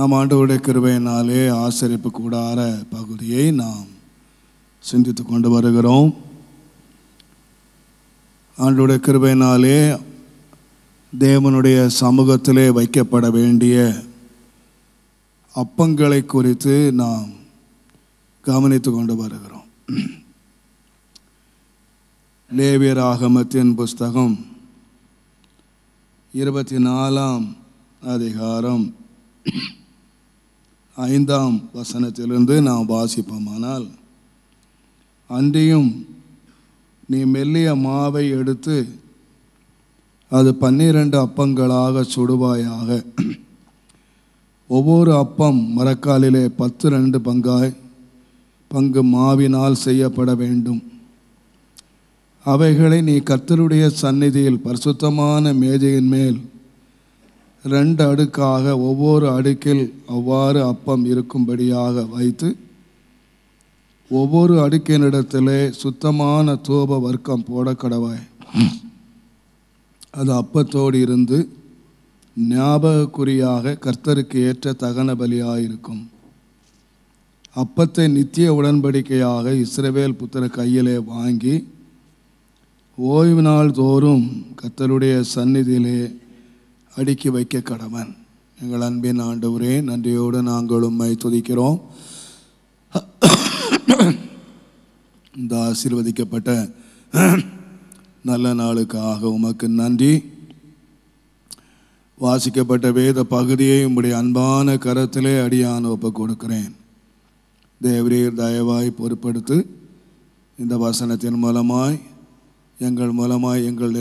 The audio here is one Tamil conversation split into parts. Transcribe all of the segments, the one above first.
நாம் ஆண்டவருடைய கிருபையினாலே ஆசரிப்பு கூடார பகுதியை நாம் சிந்தித்து கொண்டு வருகிறோம் ஆண்டோடைய கிருபையினாலே தேவனுடைய சமூகத்திலே வைக்கப்பட வேண்டிய அப்பங்களை குறித்து நாம் கவனித்து கொண்டு வருகிறோம் லேவியர் ஆகமத்தின் புஸ்தகம் இருபத்தி நாலாம் அதிகாரம் ஐந்தாம் வசனத்திலிருந்து நாம் வாசிப்போம் ஆனால் அன்றியும் நீ மெல்லிய மாவை எடுத்து அது பன்னிரண்டு அப்பங்களாக சுடுவாயாக ஒவ்வொரு அப்பம் மரக்காலிலே பத்து ரெண்டு பங்காய் பங்கு மாவினால் செய்யப்பட வேண்டும் அவைகளை நீ கத்தருடைய சந்நிதியில் பரிசுத்தமான மேஜையின் மேல் ரெண்டு அடுக்காக ஒவ்வொரு அடுக்கில் அவ்வாறு அப்பம் இருக்கும்படியாக வைத்து ஒவ்வொரு அடுக்கினிடத்திலே சுத்தமான தூப வர்க்கம் போட கடவாய் அது அப்பத்தோடு இருந்து ஞாபகக்குறியாக கர்த்தருக்கு ஏற்ற தகன பலியாயிருக்கும் அப்பத்தை நித்திய உடன்படிக்கையாக இஸ்ரவேல் புத்திர கையிலே வாங்கி ஓய்வு நாள் தோறும் கர்த்தருடைய சந்நிதியிலே அடுக்கி வைக்க கடவன் எங்கள் அன்பின் ஆண்டவரே நன்றியோடு நாங்கள் உண்மை துதிக்கிறோம் இந்த ஆசீர்வதிக்கப்பட்ட நல்ல நாளுக்காக உமக்கு நன்றி வாசிக்கப்பட்ட வேத பகுதியை உங்களுடைய அன்பான கரத்திலே அடியான் ஒப்பு கொடுக்கிறேன் தேவரீர் தயவாய் பொறுப்படுத்து இந்த வசனத்தின் மூலமாய் எங்கள் மூலமாய் எங்கள்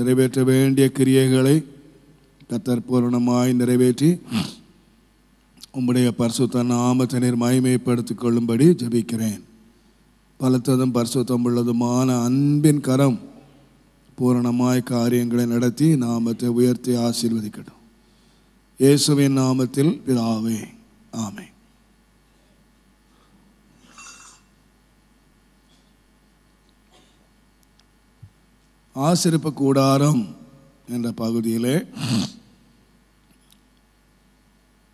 நிறைவேற்ற வேண்டிய கிரியைகளை கத்தர் பூரணமாய் நிறைவேற்றி உம்முடைய பரிசுத்தன் நாமத்தினர் மயமைப்படுத்திக் கொள்ளும்படி ஜபிக்கிறேன் பலத்ததும் பரிசுத்தம் உள்ளதுமான அன்பின் கரம் பூரணமாய் காரியங்களை நடத்தி நாமத்தை உயர்த்தி ஆசீர்வதிக்கட்டும் இயேசுவின் நாமத்தில் பிதாவே ஆமை ஆசிரிப்பு கூடாரம் என்ற பகுதியிலே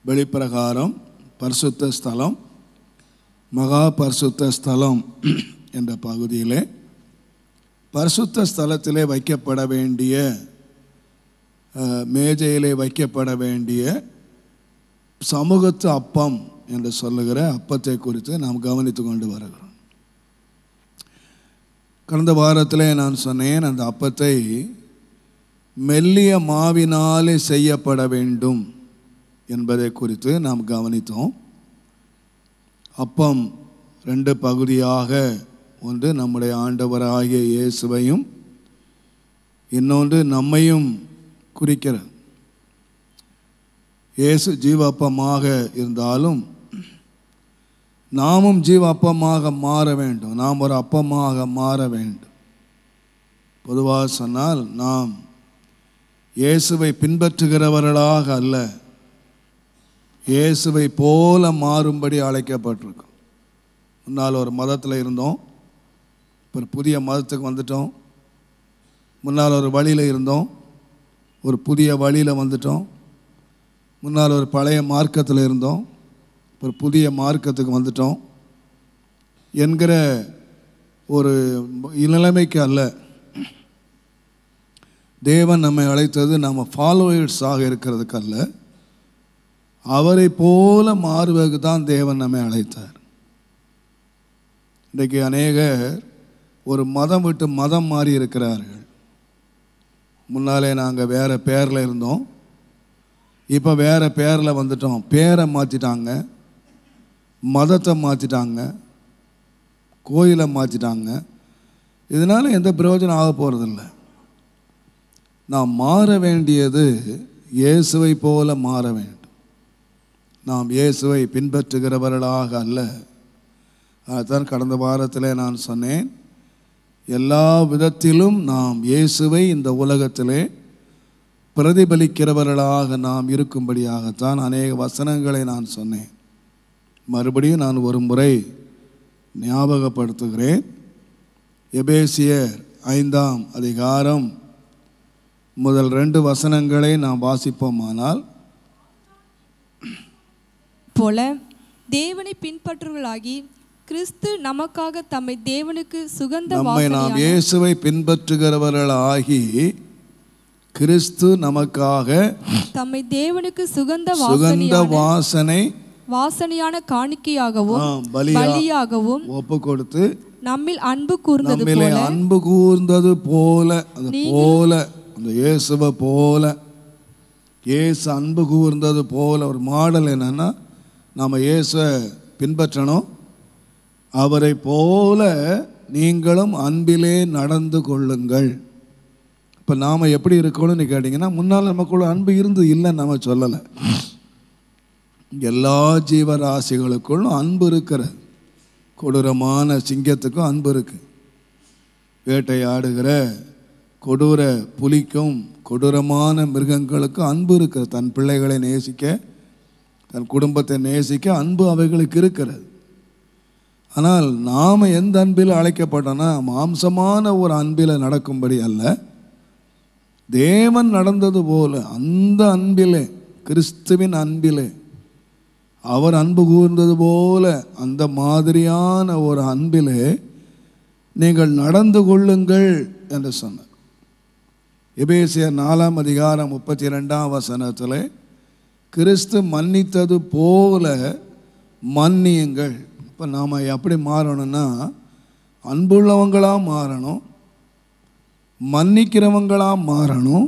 வெளிப்பிரகாரம் பரிசுத்த ஸ்தலம் மகா பரிசுத்த ஸ்தலம் என்ற பகுதியிலே பரிசுத்த ஸ்தலத்திலே வைக்கப்பட வேண்டிய மேஜையிலே வைக்கப்பட வேண்டிய சமூகத்து அப்பம் என்று சொல்லுகிற அப்பத்தை குறித்து நாம் கவனித்து கொண்டு வருகிறோம் கடந்த வாரத்திலே நான் சொன்னேன் அந்த அப்பத்தை மெல்லிய மாவினாலே செய்யப்பட வேண்டும் என்பதை குறித்து நாம் கவனித்தோம் அப்பம் ரெண்டு பகுதியாக ஒன்று நம்முடைய ஆண்டவராகிய இயேசுவையும் இன்னொன்று நம்மையும் குறிக்கிற இயேசு ஜீவப்பமாக இருந்தாலும் நாமும் ஜீவ அப்பமாக மாற வேண்டும் நாம் ஒரு அப்பமாக மாற வேண்டும் பொதுவாக சொன்னால் நாம் இயேசுவை பின்பற்றுகிறவர்களாக அல்ல இயேசுவை போல மாறும்படி அழைக்கப்பட்டிருக்கும் முன்னால் ஒரு மதத்தில் இருந்தோம் இப்போ புதிய மதத்துக்கு வந்துட்டோம் முன்னால் ஒரு வழியில் இருந்தோம் ஒரு புதிய வழியில் வந்துட்டோம் முன்னால் ஒரு பழைய மார்க்கத்தில் இருந்தோம் ஒரு புதிய மார்க்கத்துக்கு வந்துட்டோம் என்கிற ஒரு நிலைமைக்கு அல்ல தேவன் நம்மை அழைத்தது நம்ம ஃபாலோயர்ஸாக இருக்கிறதுக்கல்ல அவரை போல மாறுவதற்கு தான் தேவன் நம்மை அழைத்தார் இன்றைக்கு அநேகர் ஒரு மதம் விட்டு மதம் மாறி இருக்கிறார்கள் முன்னாலே நாங்கள் வேறு பேரில் இருந்தோம் இப்போ வேறு பேரில் வந்துட்டோம் பேரை மாற்றிட்டாங்க மதத்தை மாற்றிட்டாங்க கோயிலை மாற்றிட்டாங்க இதனால் எந்த பிரயோஜனம் ஆக போகிறதில்லை நாம் மாற வேண்டியது இயேசுவை போல மாற வேண்டும் நாம் இயேசுவை பின்பற்றுகிறவர்களாக அல்ல அதுதான் கடந்த வாரத்தில் நான் சொன்னேன் எல்லா விதத்திலும் நாம் இயேசுவை இந்த உலகத்திலே பிரதிபலிக்கிறவர்களாக நாம் இருக்கும்படியாகத்தான் அநேக வசனங்களை நான் சொன்னேன் மறுபடியும் நான் ஒரு முறை ஞாபகப்படுத்துகிறேன் எபேசியர் ஐந்தாம் அதிகாரம் முதல் ரெண்டு வசனங்களை நாம் வாசிப்போமானால் போல தேவனை பின்பற்றுவர்களாகி கிறிஸ்து நமக்காக தம்மை தேவனுக்கு சுகந்த நம்மை நாம் இயேசுவை பின்பற்றுகிறவர்களாகி கிறிஸ்து நமக்காக தம்மை தேவனுக்கு சுகந்த சுகந்த வாசனை வாசனையான காணிக்கையாகவும் பலியாகவும் ஒப்பு கொடுத்து நம்மில் அன்பு கூர்ந்தது போல அன்பு கூர்ந்தது போல போல அந்த இயேசுவை போல இயேசு அன்பு கூர்ந்தது போல் ஒரு மாடல் என்னென்னா நம்ம இயேசுவை பின்பற்றணும் அவரை போல நீங்களும் அன்பிலே நடந்து கொள்ளுங்கள் இப்போ நாம் எப்படி இருக்கணும்னு கேட்டிங்கன்னா முன்னால் நமக்குள்ள அன்பு இருந்து இல்லைன்னு நம்ம சொல்லலை எல்லா ஜீவராசிகளுக்குள்ளும் அன்பு இருக்கிற கொடூரமான சிங்கத்துக்கும் அன்பு இருக்குது வேட்டையாடுகிற கொடூர புலிக்கும் கொடூரமான மிருகங்களுக்கும் அன்பு இருக்கிறது தன் பிள்ளைகளை நேசிக்க தன் குடும்பத்தை நேசிக்க அன்பு அவைகளுக்கு இருக்கிறது ஆனால் நாம் எந்த அன்பில் அழைக்கப்பட்டோன்னா மாம்சமான ஒரு அன்பில் நடக்கும்படி அல்ல தேவன் நடந்தது போல அந்த அன்பிலே கிறிஸ்துவின் அன்பிலே அவர் அன்பு கூர்ந்தது போல அந்த மாதிரியான ஒரு அன்பிலே நீங்கள் நடந்து கொள்ளுங்கள் என்று சொன்னார் எபேசியர் நாலாம் அதிகாரம் முப்பத்தி ரெண்டாம் வசனத்தில் கிறிஸ்து மன்னித்தது போல மன்னியுங்கள் இப்போ நாம் எப்படி மாறணும்னா அன்புள்ளவங்களாக மாறணும் மன்னிக்கிறவங்களாக மாறணும்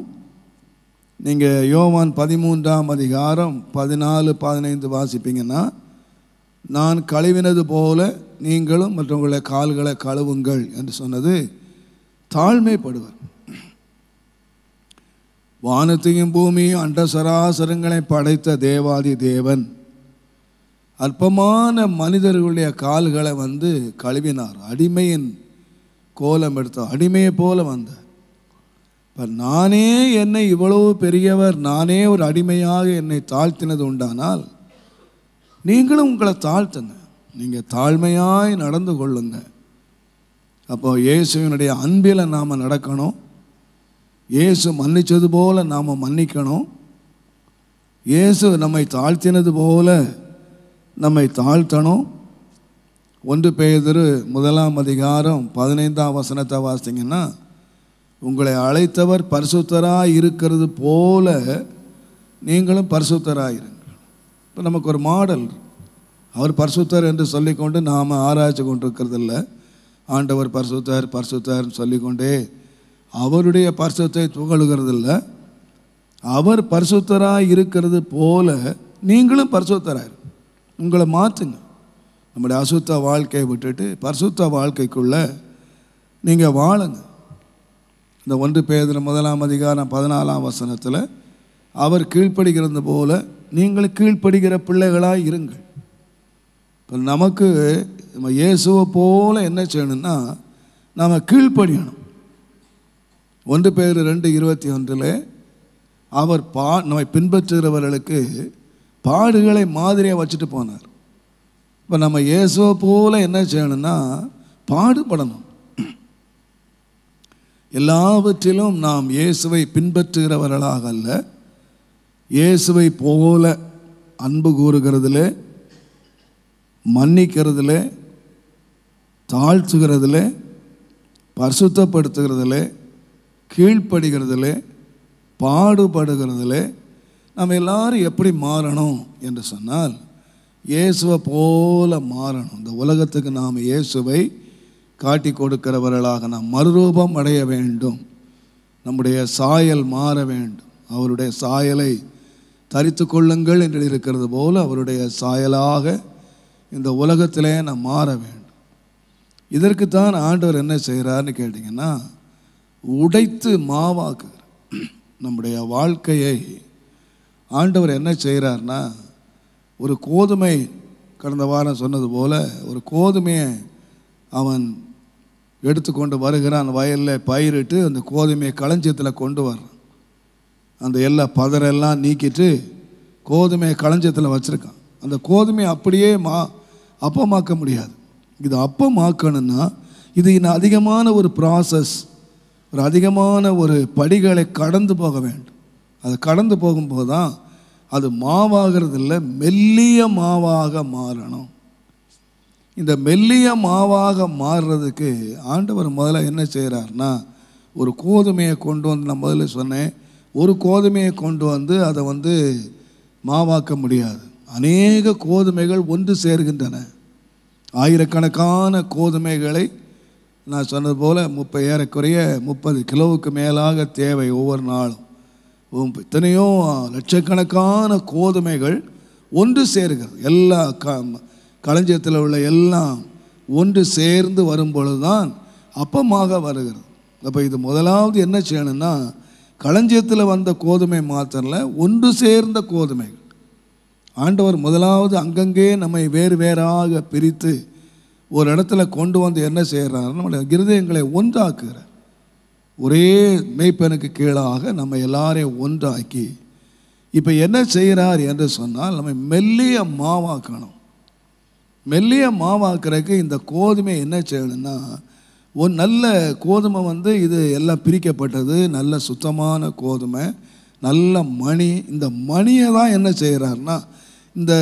நீங்கள் யோவான் பதிமூன்றாம் அதிகாரம் பதினாலு பதினைந்து வாசிப்பீங்கன்னா நான் கழுவினது போல நீங்களும் மற்றவங்களுடைய கால்களை கழுவுங்கள் என்று சொன்னது தாழ்மைப்படுவர் வானத்தையும் பூமியும் அண்ட சராசரங்களை படைத்த தேவாதி தேவன் அற்பமான மனிதர்களுடைய கால்களை வந்து கழுவினார் அடிமையின் கோலம் எடுத்தார் அடிமையை போல வந்த இப்போ நானே என்னை இவ்வளவு பெரியவர் நானே ஒரு அடிமையாக என்னை தாழ்த்தினது உண்டானால் நீங்களும் உங்களை தாழ்த்துங்க நீங்கள் தாழ்மையாய் நடந்து கொள்ளுங்க அப்போது இயேசுவினுடைய அன்பில் நாம் நடக்கணும் இயேசு மன்னித்தது போல் நாம் மன்னிக்கணும் இயேசு நம்மை தாழ்த்தினது போல் நம்மை தாழ்த்தணும் ஒன்று பேதரு முதலாம் அதிகாரம் பதினைந்தாம் வசனத்தை வாசிங்கன்னா உங்களை அழைத்தவர் பரிசுத்தராக இருக்கிறது போல நீங்களும் பரிசுத்தராயிருங்கள் இப்போ நமக்கு ஒரு மாடல் அவர் பரிசுத்தர் என்று சொல்லிக்கொண்டு நாம் ஆராய்ச்சி கொண்டிருக்கிறதில்ல ஆண்டவர் பரிசுத்தர் பரிசுத்தர்னு சொல்லிக்கொண்டே அவருடைய பரிசுத்தை புகழுகிறதில்ல அவர் பரிசுத்தராக இருக்கிறது போல நீங்களும் பரிசுத்தராக உங்களை மாற்றுங்க நம்முடைய அசுத்த வாழ்க்கையை விட்டுட்டு பரிசுத்த வாழ்க்கைக்குள்ளே நீங்கள் வாழுங்க இந்த ஒன்று பேதில் முதலாம் அதிகாரம் பதினாலாம் வசனத்தில் அவர் கீழ்ப்படுகிறது போல நீங்கள் கீழ்ப்படுகிற பிள்ளைகளாக இருங்கள் இப்போ நமக்கு நம்ம இயேசுவை போல் என்ன செய்யணும்னா நாம் கீழ்ப்படியணும் ஒன்று பேர் ரெண்டு இருபத்தி ஒன்றில் அவர் பா நம்மை பின்பற்றுகிறவர்களுக்கு பாடுகளை மாதிரியாக வச்சுட்டு போனார் இப்போ நம்ம இயேசுவை போல் என்ன செய்யணும்னா பாடுபடணும் எல்லாவற்றிலும் நாம் இயேசுவை பின்பற்றுகிறவர்களாக அல்ல இயேசுவை போல அன்பு கூறுகிறதுல மன்னிக்கிறதுல தாழ்த்துகிறதுல பரிசுத்தப்படுத்துகிறதுல கீழ்ப்படுகிறதுல பாடுபடுகிறதுல நம்ம எல்லாரும் எப்படி மாறணும் என்று சொன்னால் இயேசுவை போல மாறணும் இந்த உலகத்துக்கு நாம் இயேசுவை காட்டி கொடுக்கிறவர்களாக நாம் மறுரூபம் அடைய வேண்டும் நம்முடைய சாயல் மாற வேண்டும் அவருடைய சாயலை தரித்து கொள்ளுங்கள் என்று இருக்கிறது போல் அவருடைய சாயலாக இந்த உலகத்திலே நாம் மாற வேண்டும் இதற்குத்தான் ஆண்டவர் என்ன செய்கிறார்னு கேட்டிங்கன்னா உடைத்து மாவாக்குகிறார் நம்முடைய வாழ்க்கையை ஆண்டவர் என்ன செய்கிறார்னா ஒரு கோதுமை கடந்த வாரம் சொன்னது போல் ஒரு கோதுமையை அவன் எடுத்துக்கொண்டு வருகிறான் வயலில் பயிரிட்டு அந்த கோதுமையை களஞ்சியத்தில் கொண்டு வர்றான் அந்த எல்லா பதரெல்லாம் நீக்கிட்டு கோதுமையை களஞ்சியத்தில் வச்சுருக்கான் அந்த கோதுமையை அப்படியே மா அப்பமாக்க முடியாது இது அப்பமாக்கணும்னா இது இன்னும் அதிகமான ஒரு ப்ராசஸ் ஒரு அதிகமான ஒரு படிகளை கடந்து போக வேண்டும் அது கடந்து போகும்போது தான் அது மாவாகிறது இல்லை மெல்லிய மாவாக மாறணும் இந்த மெல்லிய மாவாக மாறுறதுக்கு ஆண்டவர் முதல்ல என்ன செய்கிறார்னா ஒரு கோதுமையை கொண்டு வந்து நான் முதல்ல சொன்னேன் ஒரு கோதுமையை கொண்டு வந்து அதை வந்து மாவாக்க முடியாது அநேக கோதுமைகள் ஒன்று சேர்கின்றன ஆயிரக்கணக்கான கோதுமைகளை நான் சொன்னது போல் முப்பது ஏறக்குறைய முப்பது கிலோவுக்கு மேலாக தேவை ஒவ்வொரு நாளும் இத்தனையோ லட்சக்கணக்கான கோதுமைகள் ஒன்று சேருகிறது எல்லா க களஞ்சியத்தில் உள்ள எல்லாம் ஒன்று சேர்ந்து வரும்பொழுது தான் அப்பமாக வருகிறது அப்போ இது முதலாவது என்ன செய்யணும்னா களஞ்சியத்தில் வந்த கோதுமை மாத்திரல ஒன்று சேர்ந்த கோதுமைகள் ஆண்டவர் முதலாவது அங்கங்கே நம்மை வேறு வேறாக பிரித்து ஒரு இடத்துல கொண்டு வந்து என்ன செய்கிறார் நம்முடைய கிருதயங்களை ஒன்றாக்குகிறார் ஒரே மெய்ப்பெனுக்கு கீழாக நம்ம எல்லாரையும் ஒன்றாக்கி இப்போ என்ன செய்கிறார் என்று சொன்னால் நம்ம மெல்லிய மாவாக்கணும் மெல்லிய மாவாக்குறதுக்கு இந்த கோதுமை என்ன செய்யணும்னா ஒரு நல்ல கோதுமை வந்து இது எல்லாம் பிரிக்கப்பட்டது நல்ல சுத்தமான கோதுமை நல்ல மணி இந்த மணியை தான் என்ன செய்கிறாருன்னா இந்த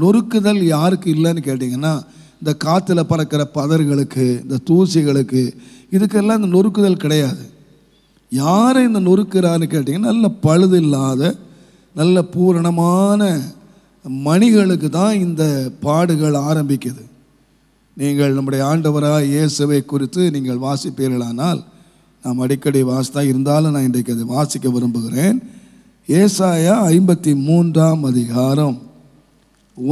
நொறுக்குதல் யாருக்கு இல்லைன்னு கேட்டிங்கன்னா இந்த காற்றுல பறக்கிற பதர்களுக்கு இந்த தூசிகளுக்கு இதுக்கெல்லாம் இந்த நொறுக்குதல் கிடையாது யாரை இந்த நொறுக்கிறான்னு கேட்டிங்கன்னா நல்ல பழுது இல்லாத நல்ல பூரணமான மணிகளுக்கு தான் இந்த பாடுகள் ஆரம்பிக்குது நீங்கள் நம்முடைய ஆண்டவராக இயேசுவை குறித்து நீங்கள் வாசிப்பீர்களானால் நாம் அடிக்கடி வாசித்தா இருந்தாலும் நான் இன்றைக்கு அதை வாசிக்க விரும்புகிறேன் ஏசாயா ஐம்பத்தி மூன்றாம் அதிகாரம்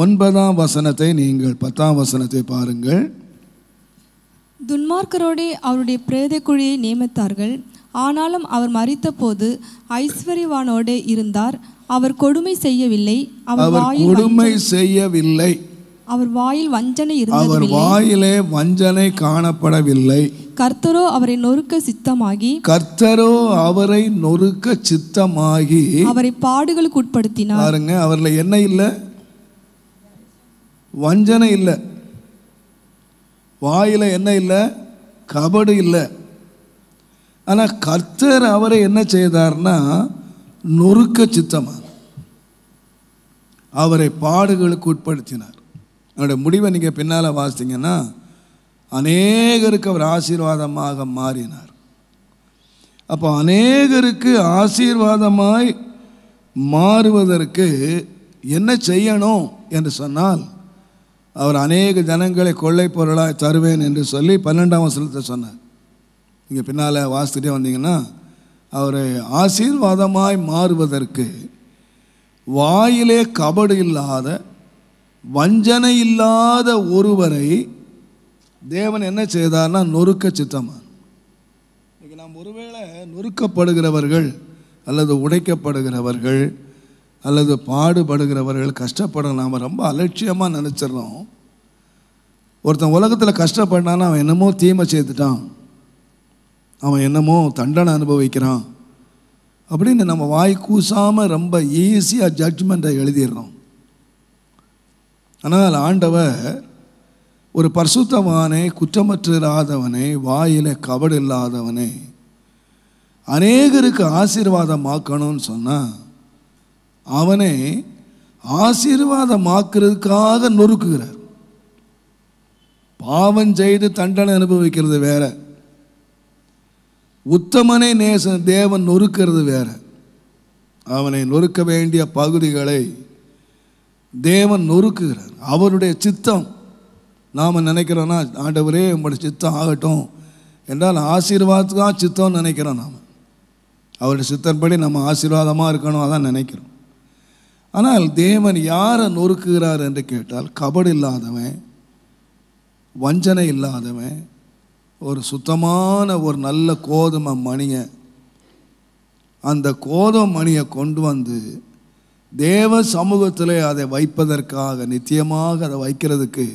ஒன்பதாம் வசனத்தை நீங்கள் பத்தாம் வசனத்தை பாருங்கள் துன்மார்க்கரோடே அவருடைய பிரேத குழியை நியமித்தார்கள் ஆனாலும் அவர் மறித்த போது ஐஸ்வர்யவானோடே இருந்தார் அவர் கொடுமை செய்யவில்லை அவர் கொடுமை செய்யவில்லை அவர் வாயில் வஞ்சனை அவர் வாயிலே வஞ்சனை காணப்படவில்லை கர்த்தரோ அவரை நொறுக்க சித்தமாகி கர்த்தரோ அவரை நொறுக்க சித்தமாகி அவரை பாடுகளுக்கு உட்படுத்தினார் பாருங்க அவர்ல என்ன இல்லை வஞ்சனை இல்லை வாயில் என்ன இல்லை கபடு இல்லை ஆனால் கர்த்தர் அவரை என்ன செய்தார்னா நொறுக்க சித்தமாக அவரை பாடுகளுக்கு உட்படுத்தினார் அவருடைய முடிவை நீங்கள் பின்னால் வாசித்தீங்கன்னா அநேகருக்கு அவர் ஆசீர்வாதமாக மாறினார் அப்போ அநேகருக்கு ஆசீர்வாதமாய் மாறுவதற்கு என்ன செய்யணும் என்று சொன்னால் அவர் அநேக ஜனங்களை கொள்ளை பொருளாக தருவேன் என்று சொல்லி பன்னெண்டாம் வசனத்தை சொன்னார் நீங்கள் பின்னால் வாசித்துட்டே வந்தீங்கன்னா அவர் ஆசீர்வாதமாய் மாறுவதற்கு வாயிலே கபடு இல்லாத வஞ்சனை இல்லாத ஒருவரை தேவன் என்ன செய்தார்னா நொறுக்க சித்தமாக இன்னைக்கு நாம் ஒருவேளை நொறுக்கப்படுகிறவர்கள் அல்லது உடைக்கப்படுகிறவர்கள் அல்லது பாடுபடுகிறவர்கள் கஷ்டப்பட நாம் ரொம்ப அலட்சியமாக நினச்சிடறோம் ஒருத்தன் உலகத்தில் கஷ்டப்பட்டானா அவன் என்னமோ தீமை செய்துட்டான் அவன் என்னமோ தண்டனை அனுபவிக்கிறான் அப்படின்னு நம்ம வாய் கூசாமல் ரொம்ப ஈஸியாக ஜட்ஜ்மெண்ட்டை எழுதிடுறோம் ஆனால் ஆண்டவர் ஒரு பர்சுத்தவானே குற்றமற்றாதவனே வாயில் கபடு இல்லாதவனே அநேகருக்கு ஆசீர்வாதமாக்கணும்னு சொன்னால் அவனை ஆசீர்வாதமாக்குறதுக்காக நொறுக்குகிறார் பாவம் செய்து தண்டனை அனுபவிக்கிறது வேற உத்தமனை நேச தேவன் நொறுக்கிறது வேற அவனை நொறுக்க வேண்டிய பகுதிகளை தேவன் நொறுக்குகிறார் அவருடைய சித்தம் நாம் நினைக்கிறோன்னா ஆண்டவரே உங்களுடைய சித்தம் ஆகட்டும் என்றால் ஆசீர்வாதத்துக்காக சித்தம்னு நினைக்கிறோம் நாம் அவருடைய சித்தன்படி நம்ம ஆசீர்வாதமாக இருக்கணும் அதான் நினைக்கிறோம் ஆனால் தேவன் யாரை நொறுக்குகிறார் என்று கேட்டால் கபடு இல்லாதவன் வஞ்சனை இல்லாதவன் ஒரு சுத்தமான ஒரு நல்ல கோதுமை மணியை அந்த கோதுமை மணியை கொண்டு வந்து தேவ சமூகத்தில் அதை வைப்பதற்காக நிச்சயமாக அதை வைக்கிறதுக்கு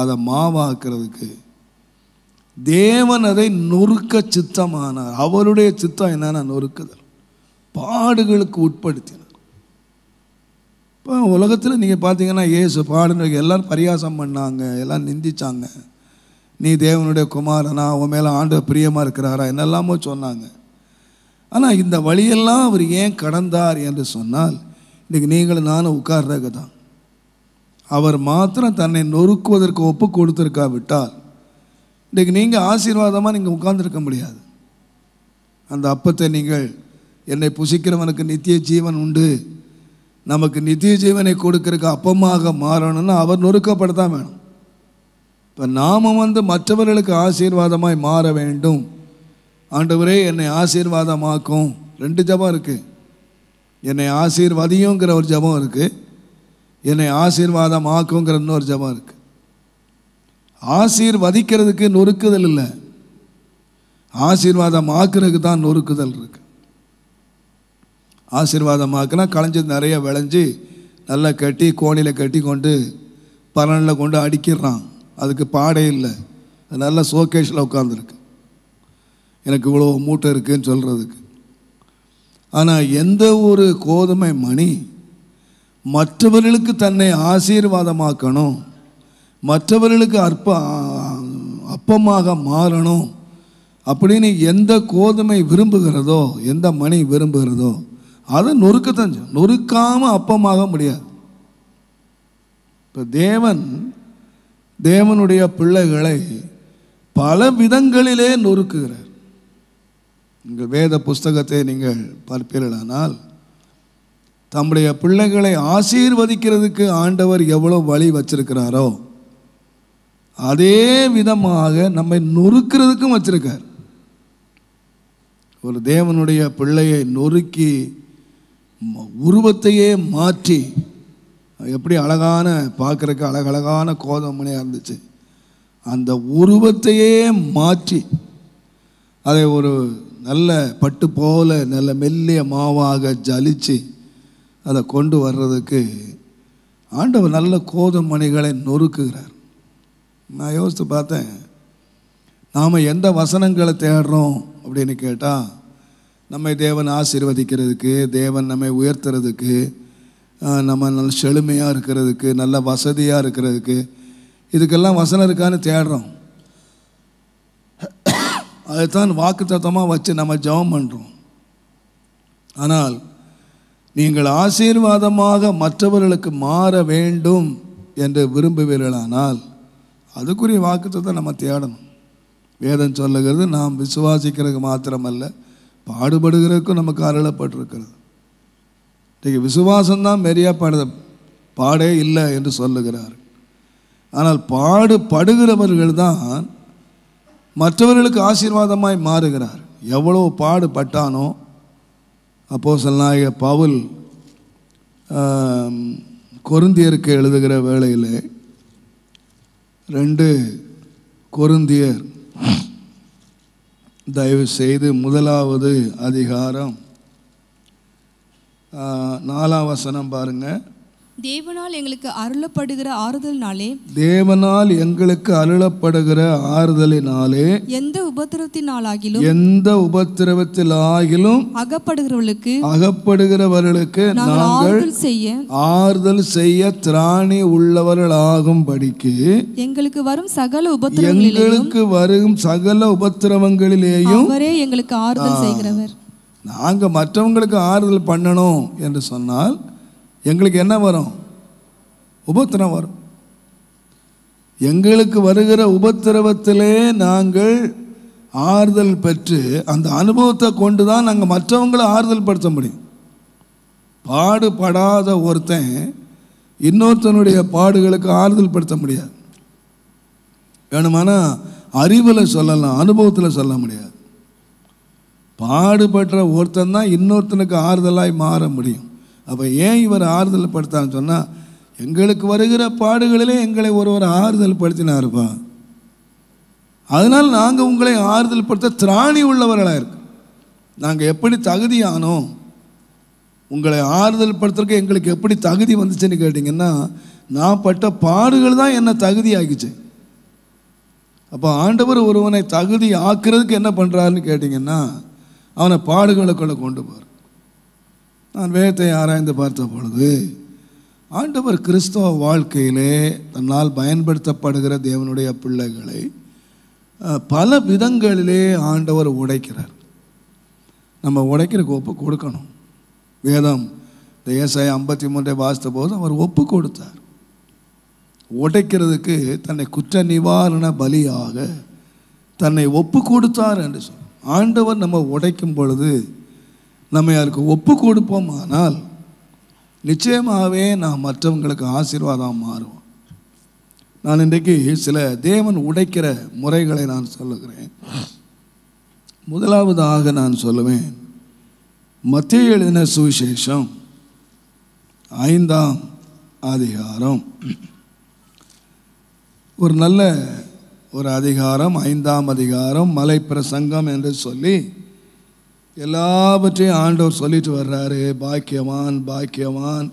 அதை மாவாக்குறதுக்கு தேவன் அதை நொறுக்க சித்தமானார் அவருடைய சித்தம் என்னென்னா நொறுக்குதல் பாடுகளுக்கு உட்படுத்தி இப்போ உலகத்தில் நீங்கள் பார்த்தீங்கன்னா ஏசு பாடுன்னு எல்லோரும் பரியாசம் பண்ணாங்க எல்லாம் நிந்திச்சாங்க நீ தேவனுடைய குமாரனா உன் மேலே ஆண்டு பிரியமாக இருக்கிறாரா என்னெல்லாமோ சொன்னாங்க ஆனால் இந்த வழியெல்லாம் அவர் ஏன் கடந்தார் என்று சொன்னால் இன்றைக்கி நீங்களும் நானும் உட்கார்றதுக்கு தான் அவர் மாத்திரம் தன்னை நொறுக்குவதற்கு ஒப்பு கொடுத்துருக்காவிட்டால் இன்றைக்கு நீங்கள் ஆசீர்வாதமாக நீங்கள் உட்கார்ந்துருக்க முடியாது அந்த அப்பத்தை நீங்கள் என்னை புசிக்கிறவனுக்கு நித்திய ஜீவன் உண்டு நமக்கு நித்திய ஜீவனை கொடுக்கறக்கு அப்பமாக மாறணும்னா அவர் நொறுக்கப்படத்தான் வேணும் இப்போ நாம் வந்து மற்றவர்களுக்கு ஆசீர்வாதமாய் மாற வேண்டும் ஆண்டவரே என்னை ஆசீர்வாதமாக்கும் ரெண்டு ஜபம் இருக்குது என்னை ஆசீர்வதியுங்கிற ஒரு ஜபம் இருக்குது என்னை ஆசீர்வாதமாக்குங்கிற ஆக்குங்கிற இன்னொரு ஜபம் இருக்குது ஆசீர்வதிக்கிறதுக்கு நொறுக்குதல் இல்லை ஆசீர்வாதம் ஆக்குறதுக்கு தான் நொறுக்குதல் இருக்குது ஆசீர்வாதமாக்குனா களைஞ்சி நிறைய விளைஞ்சி நல்லா கட்டி கோணியில் கட்டி கொண்டு பலனில் கொண்டு அடிக்கிறான் அதுக்கு பாடே இல்லை நல்ல சோகேஷில் உட்காந்துருக்கு எனக்கு இவ்வளோ மூட்டை இருக்குதுன்னு சொல்கிறதுக்கு ஆனால் எந்த ஒரு கோதுமை மணி மற்றவர்களுக்கு தன்னை ஆசீர்வாதமாக்கணும் மற்றவர்களுக்கு அற்ப அப்பமாக மாறணும் அப்படின்னு எந்த கோதுமை விரும்புகிறதோ எந்த மணி விரும்புகிறதோ அதை நொறுக்கத்தான் செய்யும் நொறுக்காமல் அப்பமாக முடியாது இப்போ தேவன் தேவனுடைய பிள்ளைகளை பல விதங்களிலே நொறுக்குகிறார் இந்த வேத புஸ்தகத்தை நீங்கள் பார்ப்பீர்களானால் தம்முடைய பிள்ளைகளை ஆசீர்வதிக்கிறதுக்கு ஆண்டவர் எவ்வளோ வழி வச்சிருக்கிறாரோ அதே விதமாக நம்மை நொறுக்கிறதுக்கும் வச்சிருக்கார் ஒரு தேவனுடைய பிள்ளையை நொறுக்கி உருவத்தையே மாற்றி எப்படி அழகான பார்க்குறக்கு அழகழகான கோதமனையாக இருந்துச்சு அந்த உருவத்தையே மாற்றி அதை ஒரு நல்ல பட்டு போல நல்ல மெல்லிய மாவாக ஜலித்து அதை கொண்டு வர்றதுக்கு ஆண்டவர் நல்ல கோதமணிகளை நொறுக்குகிறார் நான் யோசித்து பார்த்தேன் நாம் எந்த வசனங்களை தேடுறோம் அப்படின்னு கேட்டால் நம்மை தேவன் ஆசீர்வதிக்கிறதுக்கு தேவன் நம்மை உயர்த்துறதுக்கு நம்ம நல்ல செழுமையாக இருக்கிறதுக்கு நல்ல வசதியாக இருக்கிறதுக்கு இதுக்கெல்லாம் வசனம் இருக்கான்னு தேடுறோம் அதுதான் வாக்கு தத்தமாக வச்சு நம்ம ஜபம் பண்ணுறோம் ஆனால் நீங்கள் ஆசீர்வாதமாக மற்றவர்களுக்கு மாற வேண்டும் என்று விரும்புவீர்களானால் அதுக்குரிய வாக்குத்தத்தை நம்ம தேடணும் வேதம் சொல்லுகிறது நாம் விசுவாசிக்கிறதுக்கு மாத்திரமல்ல பாடுபடுகிறதுக்கும் நமக்கு அருளப்பட்டிருக்கிறது இன்றைக்கு விசுவாசம்தான் மெரியா பாடுத பாடே இல்லை என்று சொல்லுகிறார் ஆனால் பாடுபடுகிறவர்கள் தான் மற்றவர்களுக்கு ஆசீர்வாதமாய் மாறுகிறார் எவ்வளோ பாடுபட்டானோ அப்போ சொல்லாய பவுல் கொருந்தியருக்கு எழுதுகிற வேளையில் ரெண்டு கொருந்தியர் தயவு செய்து முதலாவது அதிகாரம் நாலாம் வசனம் பாருங்கள் தேவனால் எங்களுக்கு அருளப்படுகிற ஆறுதல்னாலே தேவனால் எங்களுக்கு அருளப்படுகிற ஆறுதலினாலே எந்த உபத்திரவத்தினாலாகிலும் எந்த உபத்திரவத்தில் ஆகிலும் அகப்படுகிறவர்களுக்கு அகப்படுகிறவர்களுக்கு நாங்கள் செய்ய ஆறுதல் செய்ய திராணி உள்ளவர்கள் படிக்கு எங்களுக்கு வரும் சகல உபத்திர எங்களுக்கு வரும் சகல உபத்திரவங்களிலேயும் அவரே எங்களுக்கு ஆறுதல் செய்கிறவர் நாங்கள் மற்றவங்களுக்கு ஆறுதல் பண்ணணும் என்று சொன்னால் எங்களுக்கு என்ன வரும் உபத்திரம் வரும் எங்களுக்கு வருகிற உபத்திரவத்திலே நாங்கள் ஆறுதல் பெற்று அந்த அனுபவத்தை கொண்டு தான் நாங்கள் மற்றவங்களை ஆறுதல் படுத்த முடியும் பாடுபடாத ஒருத்தன் இன்னொருத்தனுடைய பாடுகளுக்கு ஆறுதல் படுத்த முடியாது வேணுமானா அறிவில் சொல்லலாம் அனுபவத்தில் சொல்ல முடியாது பாடுபடுற ஒருத்தன் தான் இன்னொருத்தனுக்கு ஆறுதலாய் மாற முடியும் அப்போ ஏன் இவர் ஆறுதல் படுத்தான்னு சொன்னால் எங்களுக்கு வருகிற பாடுகளிலே எங்களை ஒருவர் ஆறுதல் படுத்தினாருப்பா அதனால் நாங்கள் உங்களை ஆறுதல் படுத்த திராணி உள்ளவர்களாக இருக்கு நாங்கள் எப்படி தகுதியானோம் உங்களை ஆறுதல் படுத்துறதுக்கு எங்களுக்கு எப்படி தகுதி வந்துச்சுன்னு கேட்டிங்கன்னா நான் பட்ட பாடுகள் தான் என்னை தகுதி ஆகிச்சு அப்போ ஆண்டவர் ஒருவனை தகுதி ஆக்கிறதுக்கு என்ன பண்ணுறாருன்னு கேட்டிங்கன்னா அவனை பாடுகளுக்குள்ளே கொண்டு போகிறார் நான் வேதத்தை ஆராய்ந்து பார்த்த பொழுது ஆண்டவர் கிறிஸ்தவ வாழ்க்கையிலே தன்னால் பயன்படுத்தப்படுகிற தேவனுடைய பிள்ளைகளை பல விதங்களிலே ஆண்டவர் உடைக்கிறார் நம்ம உடைக்கிற ஒப்பு கொடுக்கணும் வேதம் தேசாய ஐம்பத்தி மூன்றை வாசித்த போது அவர் ஒப்பு கொடுத்தார் உடைக்கிறதுக்கு தன்னை குற்ற நிவாரண பலியாக தன்னை ஒப்பு கொடுத்தார் என்று சொன்னார் ஆண்டவர் நம்ம உடைக்கும் பொழுது நம்ம யாருக்கு ஒப்பு கொடுப்போமானால் நிச்சயமாகவே நான் மற்றவங்களுக்கு ஆசீர்வாதம் மாறுவோம் நான் இன்றைக்கு சில தேவன் உடைக்கிற முறைகளை நான் சொல்லுகிறேன் முதலாவதாக நான் சொல்லுவேன் மத்திய எழுதின சுவிசேஷம் ஐந்தாம் அதிகாரம் ஒரு நல்ல ஒரு அதிகாரம் ஐந்தாம் அதிகாரம் மலை பிரசங்கம் என்று சொல்லி எல்லாவற்றையும் ஆண்டவர் சொல்லிட்டு வர்றாரு பாக்கியவான் பாக்கியவான்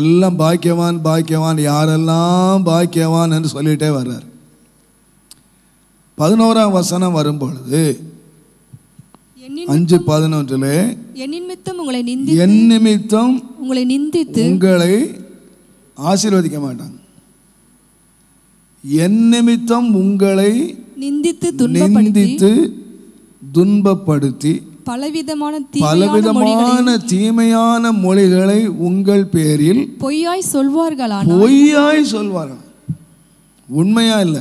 எல்லாம் பாக்கியவான் பாக்கியவான் யாரெல்லாம் பாக்கியவான் என்று சொல்லிகிட்டே வர்றார் பதினோராம் வசனம் வரும்பொழுது அஞ்சு பதினொன்றுல என் நிமித்தம் உங்களை நிந்தி என் நிமித்தம் உங்களை நிந்தித்து உங்களை ஆசீர்வதிக்க மாட்டாங்க என் நிமித்தம் உங்களை நிந்தித்து நிந்தித்து துன்பப்படுத்தி பலவிதமான பலவிதமான தீமையான மொழிகளை உங்கள் பேரில் பொய்யாய் சொல்வார்களா பொய்யாய் சொல்வார்கள் உண்மையா இல்ல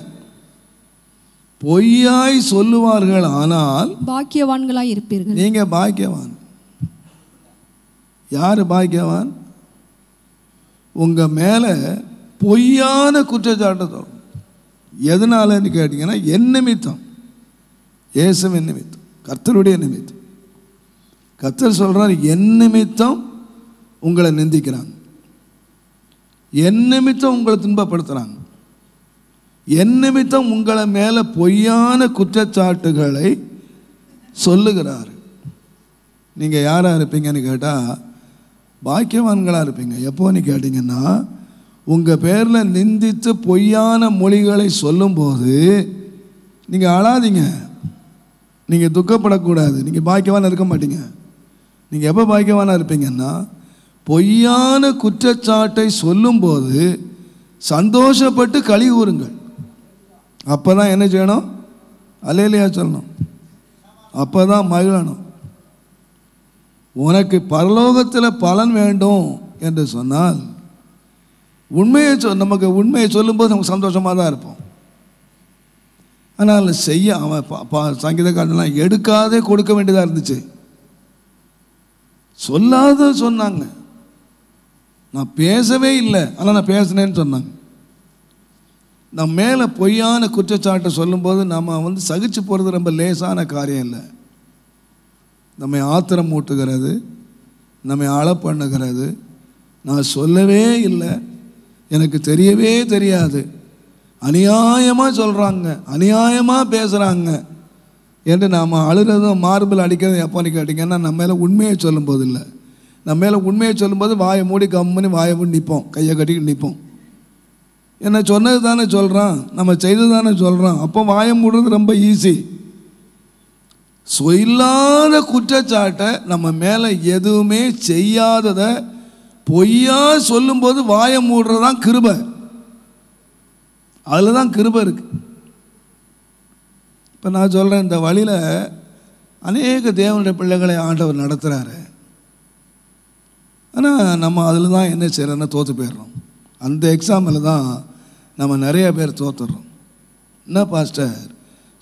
பொய்யாய் சொல்லுவார்கள் ஆனால் பாக்கியவான்களாய் இருப்பீர்கள் நீங்க பாக்கியவான் யாரு பாக்கியவான் உங்க மேல பொய்யான குற்றச்சாட்டு எதனாலன்னு கேட்டீங்கன்னா என் நிமித்தம் இயேசுவின் நிமித்தம் கர்த்தருடைய நிமித்தம் கர்த்தர் சொல்கிறார் என் நிமித்தம் உங்களை நிந்திக்கிறாங்க என் நிமித்தம் உங்களை துன்பப்படுத்துகிறாங்க என் நிமித்தம் உங்களை மேலே பொய்யான குற்றச்சாட்டுகளை சொல்லுகிறார் நீங்கள் யாராக இருப்பீங்கன்னு கேட்டால் பாக்கியவான்களாக இருப்பீங்க எப்போன்னு கேட்டிங்கன்னா உங்கள் பேரில் நிந்தித்து பொய்யான மொழிகளை சொல்லும்போது நீங்கள் அழாதீங்க நீங்கள் துக்கப்படக்கூடாது நீங்கள் பாக்கியவான இருக்க மாட்டீங்க நீங்கள் எப்போ பாக்கியவானாக இருப்பீங்கன்னா பொய்யான குற்றச்சாட்டை சொல்லும்போது சந்தோஷப்பட்டு களி கூறுங்கள் அப்போ தான் என்ன செய்யணும் அலையிலையா சொல்லணும் அப்போ தான் மகிழணும் உனக்கு பரலோகத்தில் பலன் வேண்டும் என்று சொன்னால் உண்மையை சொ நமக்கு உண்மையை சொல்லும்போது நமக்கு சந்தோஷமாக தான் இருப்போம் ஆனால் செய்ய அவன் சங்கீதக்காரன்லாம் எடுக்காதே கொடுக்க வேண்டியதாக இருந்துச்சு சொல்லாத சொன்னாங்க நான் பேசவே இல்லை ஆனால் நான் பேசினேன்னு சொன்னாங்க நம்ம மேலே பொய்யான குற்றச்சாட்டை சொல்லும்போது நம்ம வந்து சகிச்சு போகிறது ரொம்ப லேசான காரியம் இல்லை நம்மை ஆத்திரம் மூட்டுகிறது நம்மை அள பண்ணுகிறது நான் சொல்லவே இல்லை எனக்கு தெரியவே தெரியாது அநியாயமாக சொல்கிறாங்க அநியாயமாக பேசுகிறாங்க என்று நாம் அழுகிறதும் மார்பிள் அடிக்கிறதும் எப்போ நிற்க அடிங்கன்னா நம்ம மேலே உண்மையை போது இல்லை நம்ம மேலே உண்மையை சொல்லும்போது வாயை மூடி கம்முன்னு வாயை மூடி நிற்போம் கையை கட்டிக்கிட்டு நிற்போம் என்ன சொன்னது தானே சொல்கிறான் நம்ம செய்தது தானே சொல்கிறான் அப்போ வாயை மூடுறது ரொம்ப ஈஸி சொல்லாத குற்றச்சாட்டை நம்ம மேலே எதுவுமே செய்யாததை பொய்யா சொல்லும்போது வாயை மூடுறது தான் கிருபை அதில் தான் கிருபை இருக்கு இப்போ நான் சொல்கிறேன் இந்த வழியில் அநேக தேவனுடைய பிள்ளைகளை ஆண்டவர் நடத்துகிறாரு ஆனால் நம்ம அதில் தான் என்ன செய்கிறேன்னு தோற்று போயிடுறோம் அந்த எக்ஸாமில் தான் நம்ம நிறைய பேர் தோற்றுடுறோம் என்ன பாஸ்டர்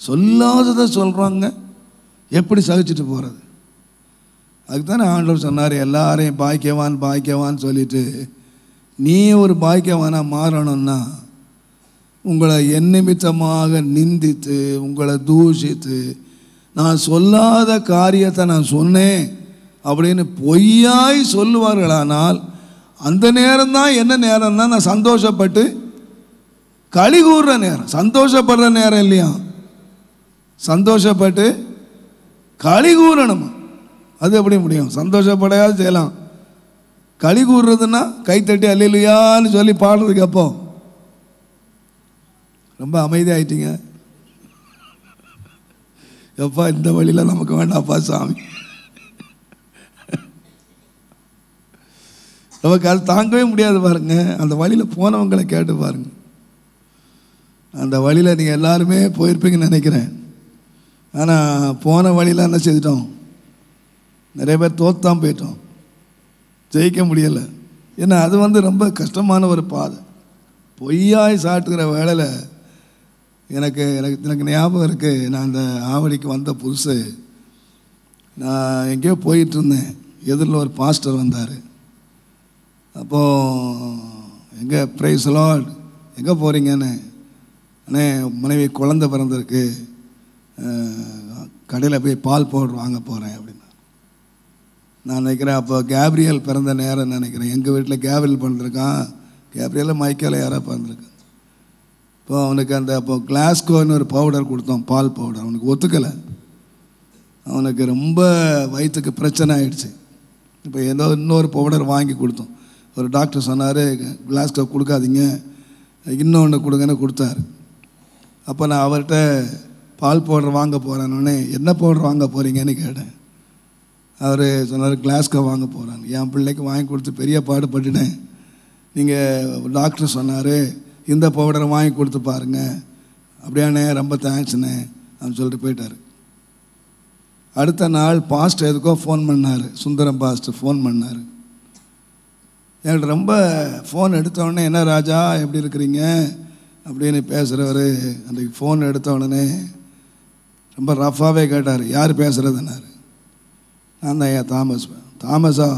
சொல்லாததை சொல்கிறாங்க எப்படி சகிச்சுட்டு போகிறது அதுக்கு தானே ஆண்டவர் சொன்னார் எல்லாரையும் பாய்க்கவான் பாய்க்கவான்னு சொல்லிவிட்டு நீ ஒரு பாய்க்கவானாக மாறணும்னா உங்களை எந்நிமித்தமாக நிந்தித்து உங்களை தூஷித்து நான் சொல்லாத காரியத்தை நான் சொன்னேன் அப்படின்னு பொய்யாய் சொல்லுவார்களானால் அந்த நேரம் தான் என்ன நேரம் தான் நான் சந்தோஷப்பட்டு களி கூடுற நேரம் சந்தோஷப்படுற நேரம் இல்லையா சந்தோஷப்பட்டு களி கூறணும் அது எப்படி முடியும் சந்தோஷப்படையாது செய்யலாம் களி கூறுறதுன்னா கைத்தட்டி அல்லையான்னு சொல்லி பாடுறதுக்கு அப்போது ரொம்ப அமைதியாயிட்டீங்க எப்பா இந்த வழியில் நமக்கு வேண்டாம்ப்பா சாமி நமக்கு அது தாங்கவே முடியாது பாருங்க அந்த வழியில் போனவங்களை கேட்டு பாருங்க அந்த வழியில் நீங்கள் எல்லாருமே போயிருப்பீங்கன்னு நினைக்கிறேன் ஆனால் போன வழியில் என்ன செஞ்சிட்டோம் நிறைய பேர் தோத்தான் போயிட்டோம் ஜெயிக்க முடியலை ஏன்னா அது வந்து ரொம்ப கஷ்டமான ஒரு பாதை பொய்யாய் சாட்டுக்கிற வேலையில் எனக்கு எனக்கு எனக்கு ஞாபகம் இருக்குது நான் அந்த ஆவடிக்கு வந்த புதுசு நான் எங்கேயோ இருந்தேன் எதிரில் ஒரு பாஸ்டர் வந்தார் அப்போது எங்கே ப்ரைஸ் லாட் எங்கே போகிறீங்கன்னு அண்ணே மனைவி குழந்த பிறந்திருக்கு கடையில் போய் பால் பவுடர் வாங்க போகிறேன் அப்படின்னா நான் நினைக்கிறேன் அப்போ கேப்ரியல் பிறந்த நேரம் நினைக்கிறேன் எங்கள் வீட்டில் கேப்ரியல் பிறந்திருக்கான் கேப்ரியலில் மைக்கேல யாராக பிறந்திருக்கான் இப்போ அவனுக்கு அந்த இப்போ கிளாஸ்கோன்னு ஒரு பவுடர் கொடுத்தோம் பால் பவுடர் அவனுக்கு ஒத்துக்கலை அவனுக்கு ரொம்ப வயிற்றுக்கு பிரச்சனை ஆகிடுச்சு இப்போ ஏதோ இன்னொரு பவுடர் வாங்கி கொடுத்தோம் ஒரு டாக்டர் சொன்னார் கிளாஸ்கோ கொடுக்காதீங்க இன்னொன்று கொடுங்கன்னு கொடுத்தாரு அப்போ நான் அவர்கிட்ட பால் பவுடர் வாங்க போகிறேன்னொடனே என்ன பவுடர் வாங்க போகிறீங்கன்னு கேட்டேன் அவர் சொன்னார் கிளாஸ்கோ வாங்க போகிறாங்க என் பிள்ளைக்கு வாங்கி கொடுத்து பெரிய பாடுபட்டுனேன் நீங்கள் டாக்டர் சொன்னார் இந்த பவுடரை வாங்கி கொடுத்து பாருங்க அப்படியாண்ணே ரொம்ப தேங்க்ஸ்ண்ணே அப்படின்னு சொல்லிட்டு போயிட்டார் அடுத்த நாள் பாஸ்ட் எதுக்கோ ஃபோன் பண்ணார் சுந்தரம் பாஸ்ட்டு ஃபோன் பண்ணார் என்கிட்ட ரொம்ப ஃபோன் எடுத்தவுடனே என்ன ராஜா எப்படி இருக்கிறீங்க அப்படின்னு பேசுகிறவர் அன்றைக்கு ஃபோன் எடுத்த உடனே ரொம்ப ரஃபாகவே கேட்டார் யார் பேசுகிறதுன்னார் நான் தான் ஐயா தாமஸ் தாமஸா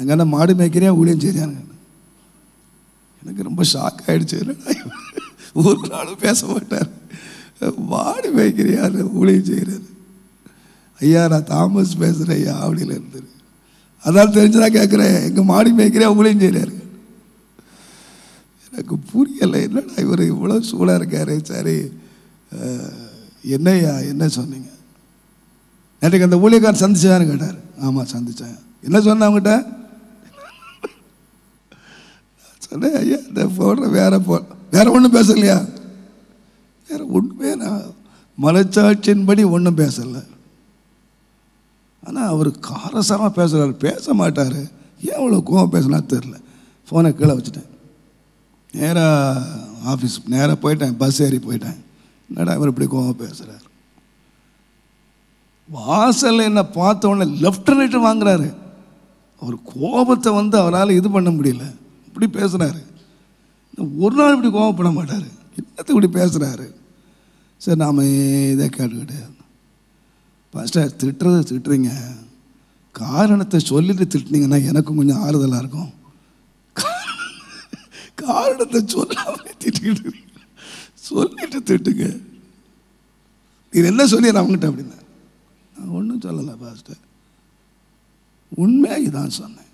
அங்கே மாடு மேய்க்கிறியா ஊழியம் செய்கிறாங்க எனக்கு ரொம்ப ஷாக் ஆகிடுச்சு ஒரு நாளும் பேச மாட்டார் வாடி வைக்கிறார் ஊழியம் செய்கிறார் ஐயா நான் தாமஸ் பேசுகிறேன் ஐயா அப்படியில் இருந்தார் அதான் தெரிஞ்சு நான் கேட்குறேன் எங்கள் மாடி மேய்க்கிறியா ஊழியம் செய்கிறாரு எனக்கு புரியலை என்னடா இவர் இவ்வளோ சூடாக இருக்கார் சரி என்னையா என்ன சொன்னீங்க நேற்றுக்கு அந்த ஊழியக்காரர் சந்திச்சான்னு கேட்டார் ஆமாம் சந்தித்தேன் என்ன சொன்னேன் அவங்ககிட்ட சொன்னேன் ஐயா இந்த போடுற வேறு போல் வேற ஒன்றும் பேசலையா வேறு ஒன்றுமே நான் படி ஒன்றும் பேசலை ஆனால் அவர் காரசமாக பேசுகிறார் பேச மாட்டார் ஏன் அவ்வளோ கோவம் பேசினா தெரில ஃபோனை கீழே வச்சுட்டேன் நேராக ஆஃபீஸ் நேராக போயிட்டேன் பஸ் ஏறி போயிட்டேன் என்னடா அவர் இப்படி கோவம் பேசுகிறார் வாசலில் என்னை பார்த்த உடனே லெஃப்ட் ரைட்டு வாங்குறாரு அவர் கோபத்தை வந்து அவரால் இது பண்ண முடியல இப்படி பேசுகிறாரு ஒரு நாள் இப்படி கோவப்பட மாட்டார் என்னத்தை இப்படி பேசுகிறாரு சரி நாம் இதை கேட்டுக்கிட்டு பாஸ்டர் திட்டுறது திட்டுறீங்க காரணத்தை சொல்லிட்டு திட்டினீங்கன்னா எனக்கும் கொஞ்சம் ஆறுதலாக இருக்கும் காரணத்தை சொல்லாமல் திட்டிக்கிட்டு சொல்லிட்டு திட்டுங்க இது என்ன சொல்லிடுற அவங்ககிட்ட அப்படின்னா நான் ஒன்றும் சொல்லலை பாஸ்டர் உண்மையாக இதான் சொன்னேன்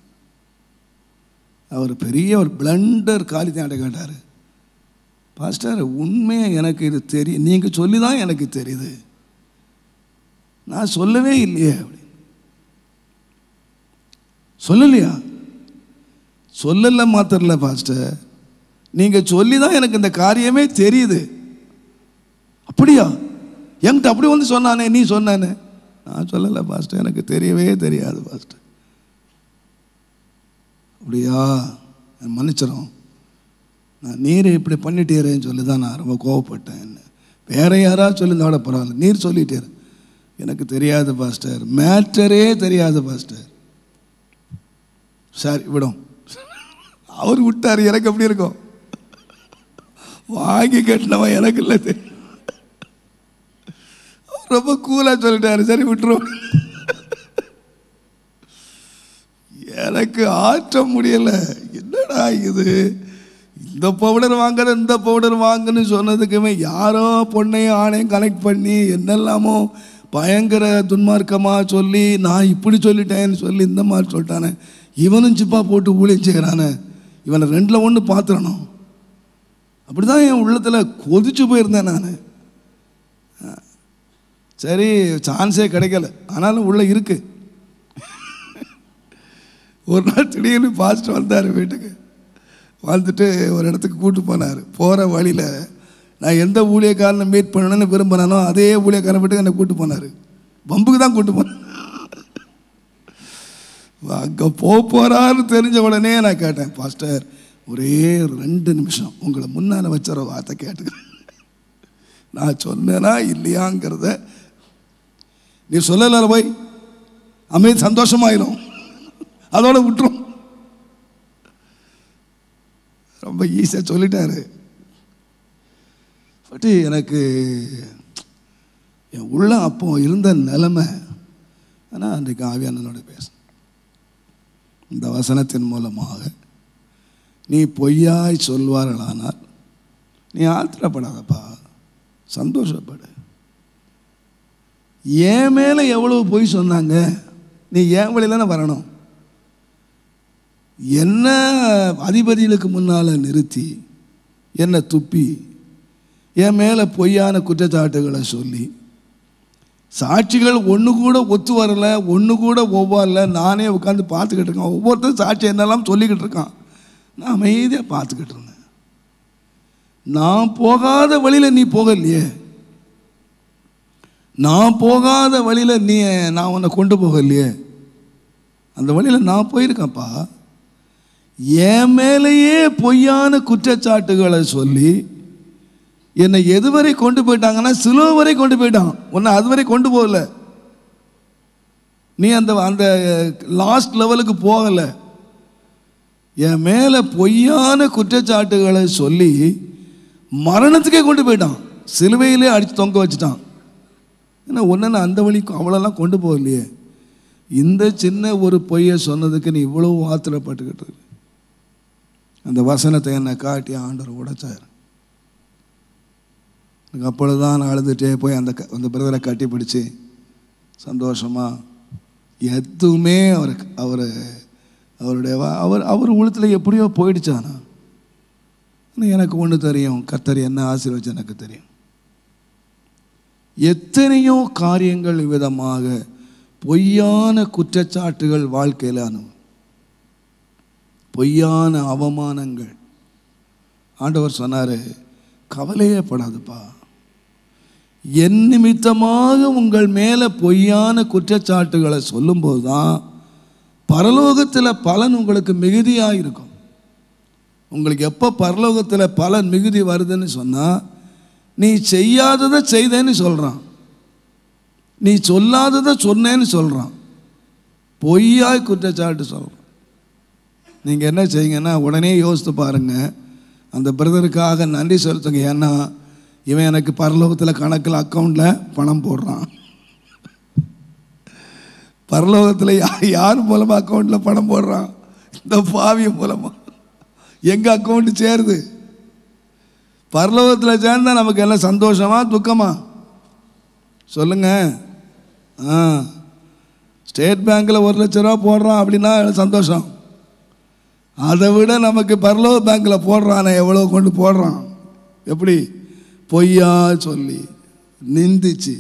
அவர் பெரிய ஒரு பிளண்டர் தான் கேட்டார் பாஸ்டர் உண்மையாக எனக்கு இது தெரியும் நீங்கள் சொல்லி தான் எனக்கு தெரியுது நான் சொல்லவே இல்லையே அப்படின்னு சொல்லலையா சொல்லலை மாத்திரல பாஸ்டர் நீங்கள் சொல்லி தான் எனக்கு இந்த காரியமே தெரியுது அப்படியா என்கிட்ட அப்படி வந்து சொன்னானே நீ சொன்னானே நான் சொல்லலை பாஸ்டர் எனக்கு தெரியவே தெரியாது பாஸ்டர் அப்படியா மன்னிச்சிடும் நான் நீர் இப்படி பண்ணிட்டீரேன்னு சொல்லி தான் நான் ரொம்ப கோவப்பட்டேன் என்ன வேறு யாராவது சொல்லியிருந்தா கூட பரவாயில்ல நீர் சொல்லிட்டீர் எனக்கு தெரியாது பாஸ்டர் மேட்டரே தெரியாது பாஸ்டர் சரி விடும் அவர் விட்டார் எனக்கு எப்படி இருக்கும் வாங்கி கட்டினவன் எனக்கு இல்லை ரொம்ப கூலாக சொல்லிட்டாரு சரி விட்டுருவோம் எனக்கு ஆற்ற முடியலை என்னடா இது இந்த பவுடர் வாங்கணும் இந்த பவுடர் வாங்கணும்னு சொன்னதுக்குமே யாரோ பொண்ணையும் ஆணையும் கனெக்ட் பண்ணி என்னெல்லாமோ பயங்கர துன்மார்க்கமாக சொல்லி நான் இப்படி சொல்லிட்டேன்னு சொல்லி இந்த மாதிரி சொல்லிட்டானே இவனும் சிப்பா போட்டு ஊழியம் செய்கிறானே இவனை ரெண்டில் ஒன்று பார்த்துடணும் அப்படி தான் என் உள்ளத்தில் கொதிச்சு போயிருந்தேன் நான் சரி சான்ஸே கிடைக்கல ஆனாலும் உள்ளே இருக்குது ஒரு நாள் திடீர்னு பாஸ்டர் வந்தார் வீட்டுக்கு வந்துட்டு ஒரு இடத்துக்கு கூப்பிட்டு போனார் போகிற வழியில் நான் எந்த ஊழியக்காரனை மீட் பண்ணணும்னு விரும்பினானோ அதே ஊழியக்காரன் வீட்டுக்கு என்னை கூப்பிட்டு போனார் பம்புக்கு தான் கூப்பிட்டு போனார் அங்கே போக போகிறான்னு தெரிஞ்ச உடனே நான் கேட்டேன் பாஸ்டர் ஒரே ரெண்டு நிமிஷம் உங்களை முன்னால் வச்சுற வார்த்தை கேட்டுக்கிறேன் நான் சொன்னேனா இல்லையாங்கிறத நீ சொல்லலை போய் அமைதி சந்தோஷமாயிடும் அதோட விட்டுரும் ரொம்ப ஈஸியாக சொல்லிட்டாரு பட்டு எனக்கு என் உள்ள அப்போ இருந்த நிலைமை ஆனால் அன்றைக்கு அண்ணனோட பேசணும் இந்த வசனத்தின் மூலமாக நீ பொய்யாய் சொல்வார்களானால் நீ ஆத்திரப்படாதப்பா சந்தோஷப்படு என் மேலே எவ்வளோ பொய் சொன்னாங்க நீ ஏன் வழியில் தானே வரணும் என்ன அதிபதிகளுக்கு முன்னால் நிறுத்தி என்னை துப்பி என் மேலே பொய்யான குற்றச்சாட்டுகளை சொல்லி சாட்சிகள் ஒன்று கூட ஒத்து வரல ஒன்று கூட ஒவ்வொருல நானே உட்காந்து பார்த்துக்கிட்டு இருக்கேன் ஒவ்வொருத்தரும் சாட்சி என்னெல்லாம் சொல்லிக்கிட்டு இருக்கான் நான் அமைதியாக பார்த்துக்கிட்டு இருந்தேன் நான் போகாத வழியில் நீ போகலையே நான் போகாத வழியில் நீ நான் உன்னை கொண்டு போகலையே அந்த வழியில் நான் போயிருக்கேன்ப்பா என் மேலேயே பொய்யான குற்றச்சாட்டுகளை சொல்லி என்னை எது கொண்டு போயிட்டாங்கன்னா சிலோ வரை கொண்டு போயிட்டான் உன்னை அது கொண்டு போகல நீ அந்த அந்த லாஸ்ட் லெவலுக்கு போகலை என் மேலே பொய்யான குற்றச்சாட்டுகளை சொல்லி மரணத்துக்கே கொண்டு போயிட்டான் சிலுவையிலே அடித்து தொங்க வச்சுட்டான் ஏன்னா ஒன்று அந்த வழிக்கும் அவ்வளோலாம் கொண்டு போகலையே இந்த சின்ன ஒரு பொய்யை சொன்னதுக்கு நீ இவ்வளோ ஆத்திரப்பட்டுக்கிட்டு அந்த வசனத்தை என்னை காட்டி ஆண்டவர் உடைச்சார் எனக்கு அப்பொழுது தான் நான் அழுதுகிட்டே போய் அந்த க அந்த பிரதரை கட்டி பிடிச்சி சந்தோஷமாக எதுவுமே அவர் அவர் அவருடைய அவர் அவர் உள்ளத்தில் எப்படியோ போயிடுச்சானா எனக்கு ஒன்று தெரியும் கத்தர் என்ன ஆசீர்வச்சு எனக்கு தெரியும் எத்தனையோ காரியங்கள் விதமாக பொய்யான குற்றச்சாட்டுகள் வாழ்க்கையில் அனுபவம் பொய்யான அவமானங்கள் ஆண்டவர் சொன்னார் கவலையே படாதுப்பா என் நிமித்தமாக உங்கள் மேலே பொய்யான குற்றச்சாட்டுகளை சொல்லும்போது தான் பரலோகத்தில் பலன் உங்களுக்கு மிகுதியாக இருக்கும் உங்களுக்கு எப்போ பரலோகத்தில் பலன் மிகுதி வருதுன்னு சொன்னால் நீ செய்யாததை செய்தேன்னு சொல்கிறான் நீ சொல்லாததை சொன்னேன்னு சொல்கிறான் பொய்யாய் குற்றச்சாட்டு சொல்கிறான் நீங்கள் என்ன செய்யுங்கன்னா உடனே யோசித்து பாருங்கள் அந்த பிரதருக்காக நன்றி செலுத்துங்க ஏன்னா இவன் எனக்கு பரலோகத்தில் கணக்கில் அக்கௌண்ட்டில் பணம் போடுறான் பரலோகத்தில் யார் யார் மூலமாக அக்கௌண்ட்டில் பணம் போடுறான் இந்த பாவிய மூலமாக எங்கள் அக்கௌண்ட்டு சேருது பரலோகத்தில் சேர்ந்தால் நமக்கு எல்லாம் சந்தோஷமா துக்கமா சொல்லுங்க ஆ ஸ்டேட் பேங்க்கில் ஒரு லட்ச ரூபா போடுறான் அப்படின்னா சந்தோஷம் அதை விட நமக்கு பரலோக பேங்கில் போடுறானே எவ்வளோ கொண்டு போடுறான் எப்படி பொய்யா சொல்லி நிந்திச்சு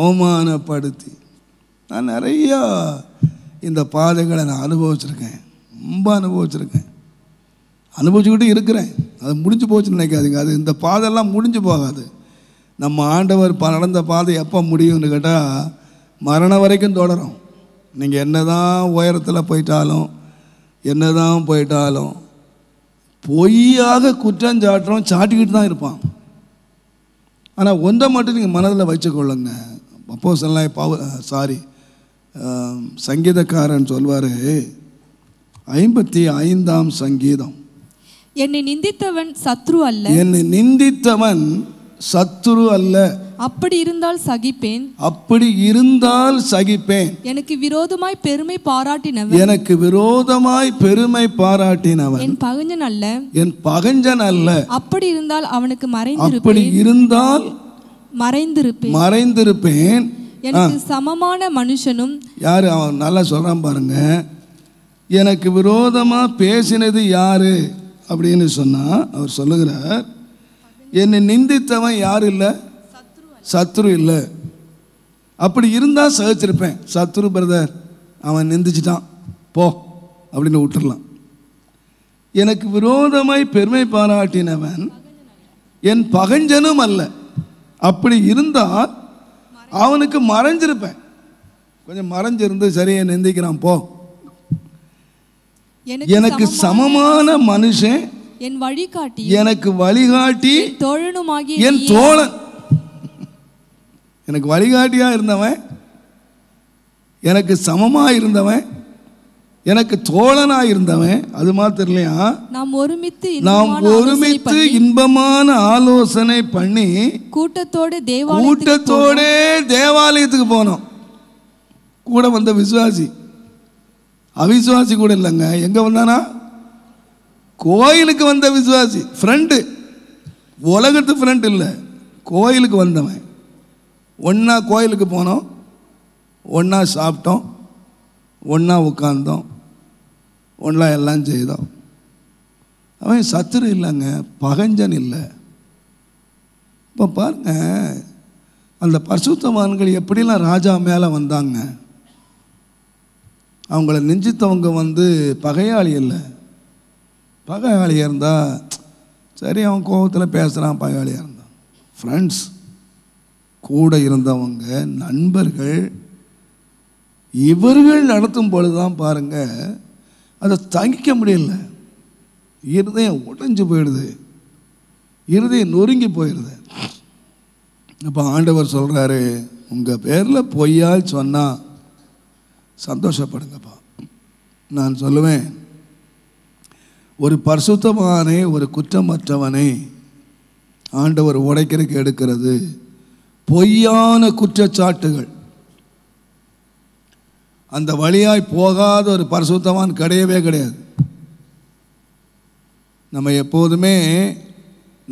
அவமானப்படுத்தி நான் நிறையா இந்த பாதைகளை நான் அனுபவிச்சிருக்கேன் ரொம்ப அனுபவிச்சிருக்கேன் அனுபவிச்சுக்கிட்டு இருக்கிறேன் அது முடிஞ்சு போச்சுன்னு நினைக்காதீங்க அது இந்த பாதையெல்லாம் முடிஞ்சு போகாது நம்ம ஆண்டவர் நடந்த பாதை எப்போ முடியும்னு கேட்டால் மரணம் வரைக்கும் தொடரும் நீங்கள் என்ன தான் உயரத்தில் போயிட்டாலும் என்னதான் போயிட்டாலும் பொய்யாக குற்றம் சாட்டுறோம் சாட்டிக்கிட்டு தான் இருப்பான் ஆனால் ஒன்றை மட்டும் நீங்கள் மனதில் வச்சுக்கொள்ளுங்க அப்போ சொல்லலாம் பாவ சாரி சங்கீதக்காரன் சொல்வார் ஐம்பத்தி ஐந்தாம் சங்கீதம் என்னை நிந்தித்தவன் சத்ரு அல்ல என்னை நிந்தித்தவன் சத்ரு அல்ல அப்படி இருந்தால் சகிப்பேன் அப்படி இருந்தால் சகிப்பேன் எனக்கு விரோதமாய் பெருமை பாராட்டினவன் எனக்கு விரோதமாய் பெருமை பாராட்டினவன் என் பகஞ்சன் அல்ல என் பகஞ்சன் அல்ல அப்படி இருந்தால் அவனுக்கு மறைந்திருப்பேன் அப்படி இருந்தால் மறைந்திருப்பேன் மறைந்திருப்பேன் எனக்கு சமமான மனுஷனும் யாரு அவன் நல்லா சொல்றான் பாருங்க எனக்கு விரோதமா பேசினது யாரு அப்படின்னு சொன்னா அவர் சொல்லுகிறார் என்னை நிந்தித்தவன் யாரு இல்லை சத்ரு இல்லை அப்படி இருந்தால் சகிச்சிருப்பேன் சத்ரு பிரதர் அவன் நிந்திச்சிட்டான் போ அப்படின்னு விட்டுடலாம் எனக்கு விரோதமாய் பெருமை பாராட்டினவன் என் பகஞ்சனும் அல்ல அப்படி இருந்தால் அவனுக்கு மறைஞ்சிருப்பேன் கொஞ்சம் மறைஞ்சிருந்து சரியை நிந்திக்கிறான் போ எனக்கு சமமான மனுஷன் என் வழிகாட்டி எனக்கு வழிகாட்டி தோழனுமாகி என் தோழன் எனக்கு வழிகாட்டியாக இருந்தவன் எனக்கு சமமாக இருந்தவன் எனக்கு தோழனாக இருந்தவன் அது மாத்திரம் இல்லையா நாம் ஒருமித்து நாம் ஒருமித்து இன்பமான ஆலோசனை பண்ணி கூட்டத்தோட கூட்டத்தோட தேவாலயத்துக்கு போனோம் கூட வந்த விசுவாசி அவிசுவாசி கூட இல்லைங்க எங்க வந்தானா கோயிலுக்கு வந்த விசுவாசி ஃப்ரெண்டு உலகத்து ஃப்ரெண்ட் இல்லை கோயிலுக்கு வந்தவன் ஒன்றா கோயிலுக்கு போனோம் ஒன்றா சாப்பிட்டோம் ஒன்றா உட்காந்தோம் ஒன்றா எல்லாம் செய்தோம் அவன் சத்துரு இல்லைங்க பகஞ்சன் இல்லை இப்போ பாருங்க அந்த பரிசுத்தவான்கள் எப்படிலாம் ராஜா மேலே வந்தாங்க அவங்கள நெஞ்சித்தவங்க வந்து பகையாளி இல்லை பகையாளியாக இருந்தால் சரி அவன் கோபத்தில் பேசுகிறான் பகையாளியாக இருந்தான் ஃப்ரெண்ட்ஸ் கூட இருந்தவங்க நண்பர்கள் இவர்கள் நடத்தும் பொழுது தான் பாருங்கள் அதை தங்கிக்க முடியல இருதயம் உடைஞ்சு போயிடுது இருதயம் நொறுங்கி போயிடுது இப்போ ஆண்டவர் சொல்கிறாரு உங்கள் பேரில் பொய்யால் சொன்னால் சந்தோஷப்படுங்கப்பா நான் சொல்லுவேன் ஒரு பரிசுத்தமானே ஒரு குற்றமற்றவனை ஆண்டவர் உடைக்கிறதுக்கு எடுக்கிறது பொய்யான குற்றச்சாட்டுகள் அந்த வழியாய் போகாத ஒரு பரிசுத்தவான் கிடையவே கிடையாது நம்ம எப்போதுமே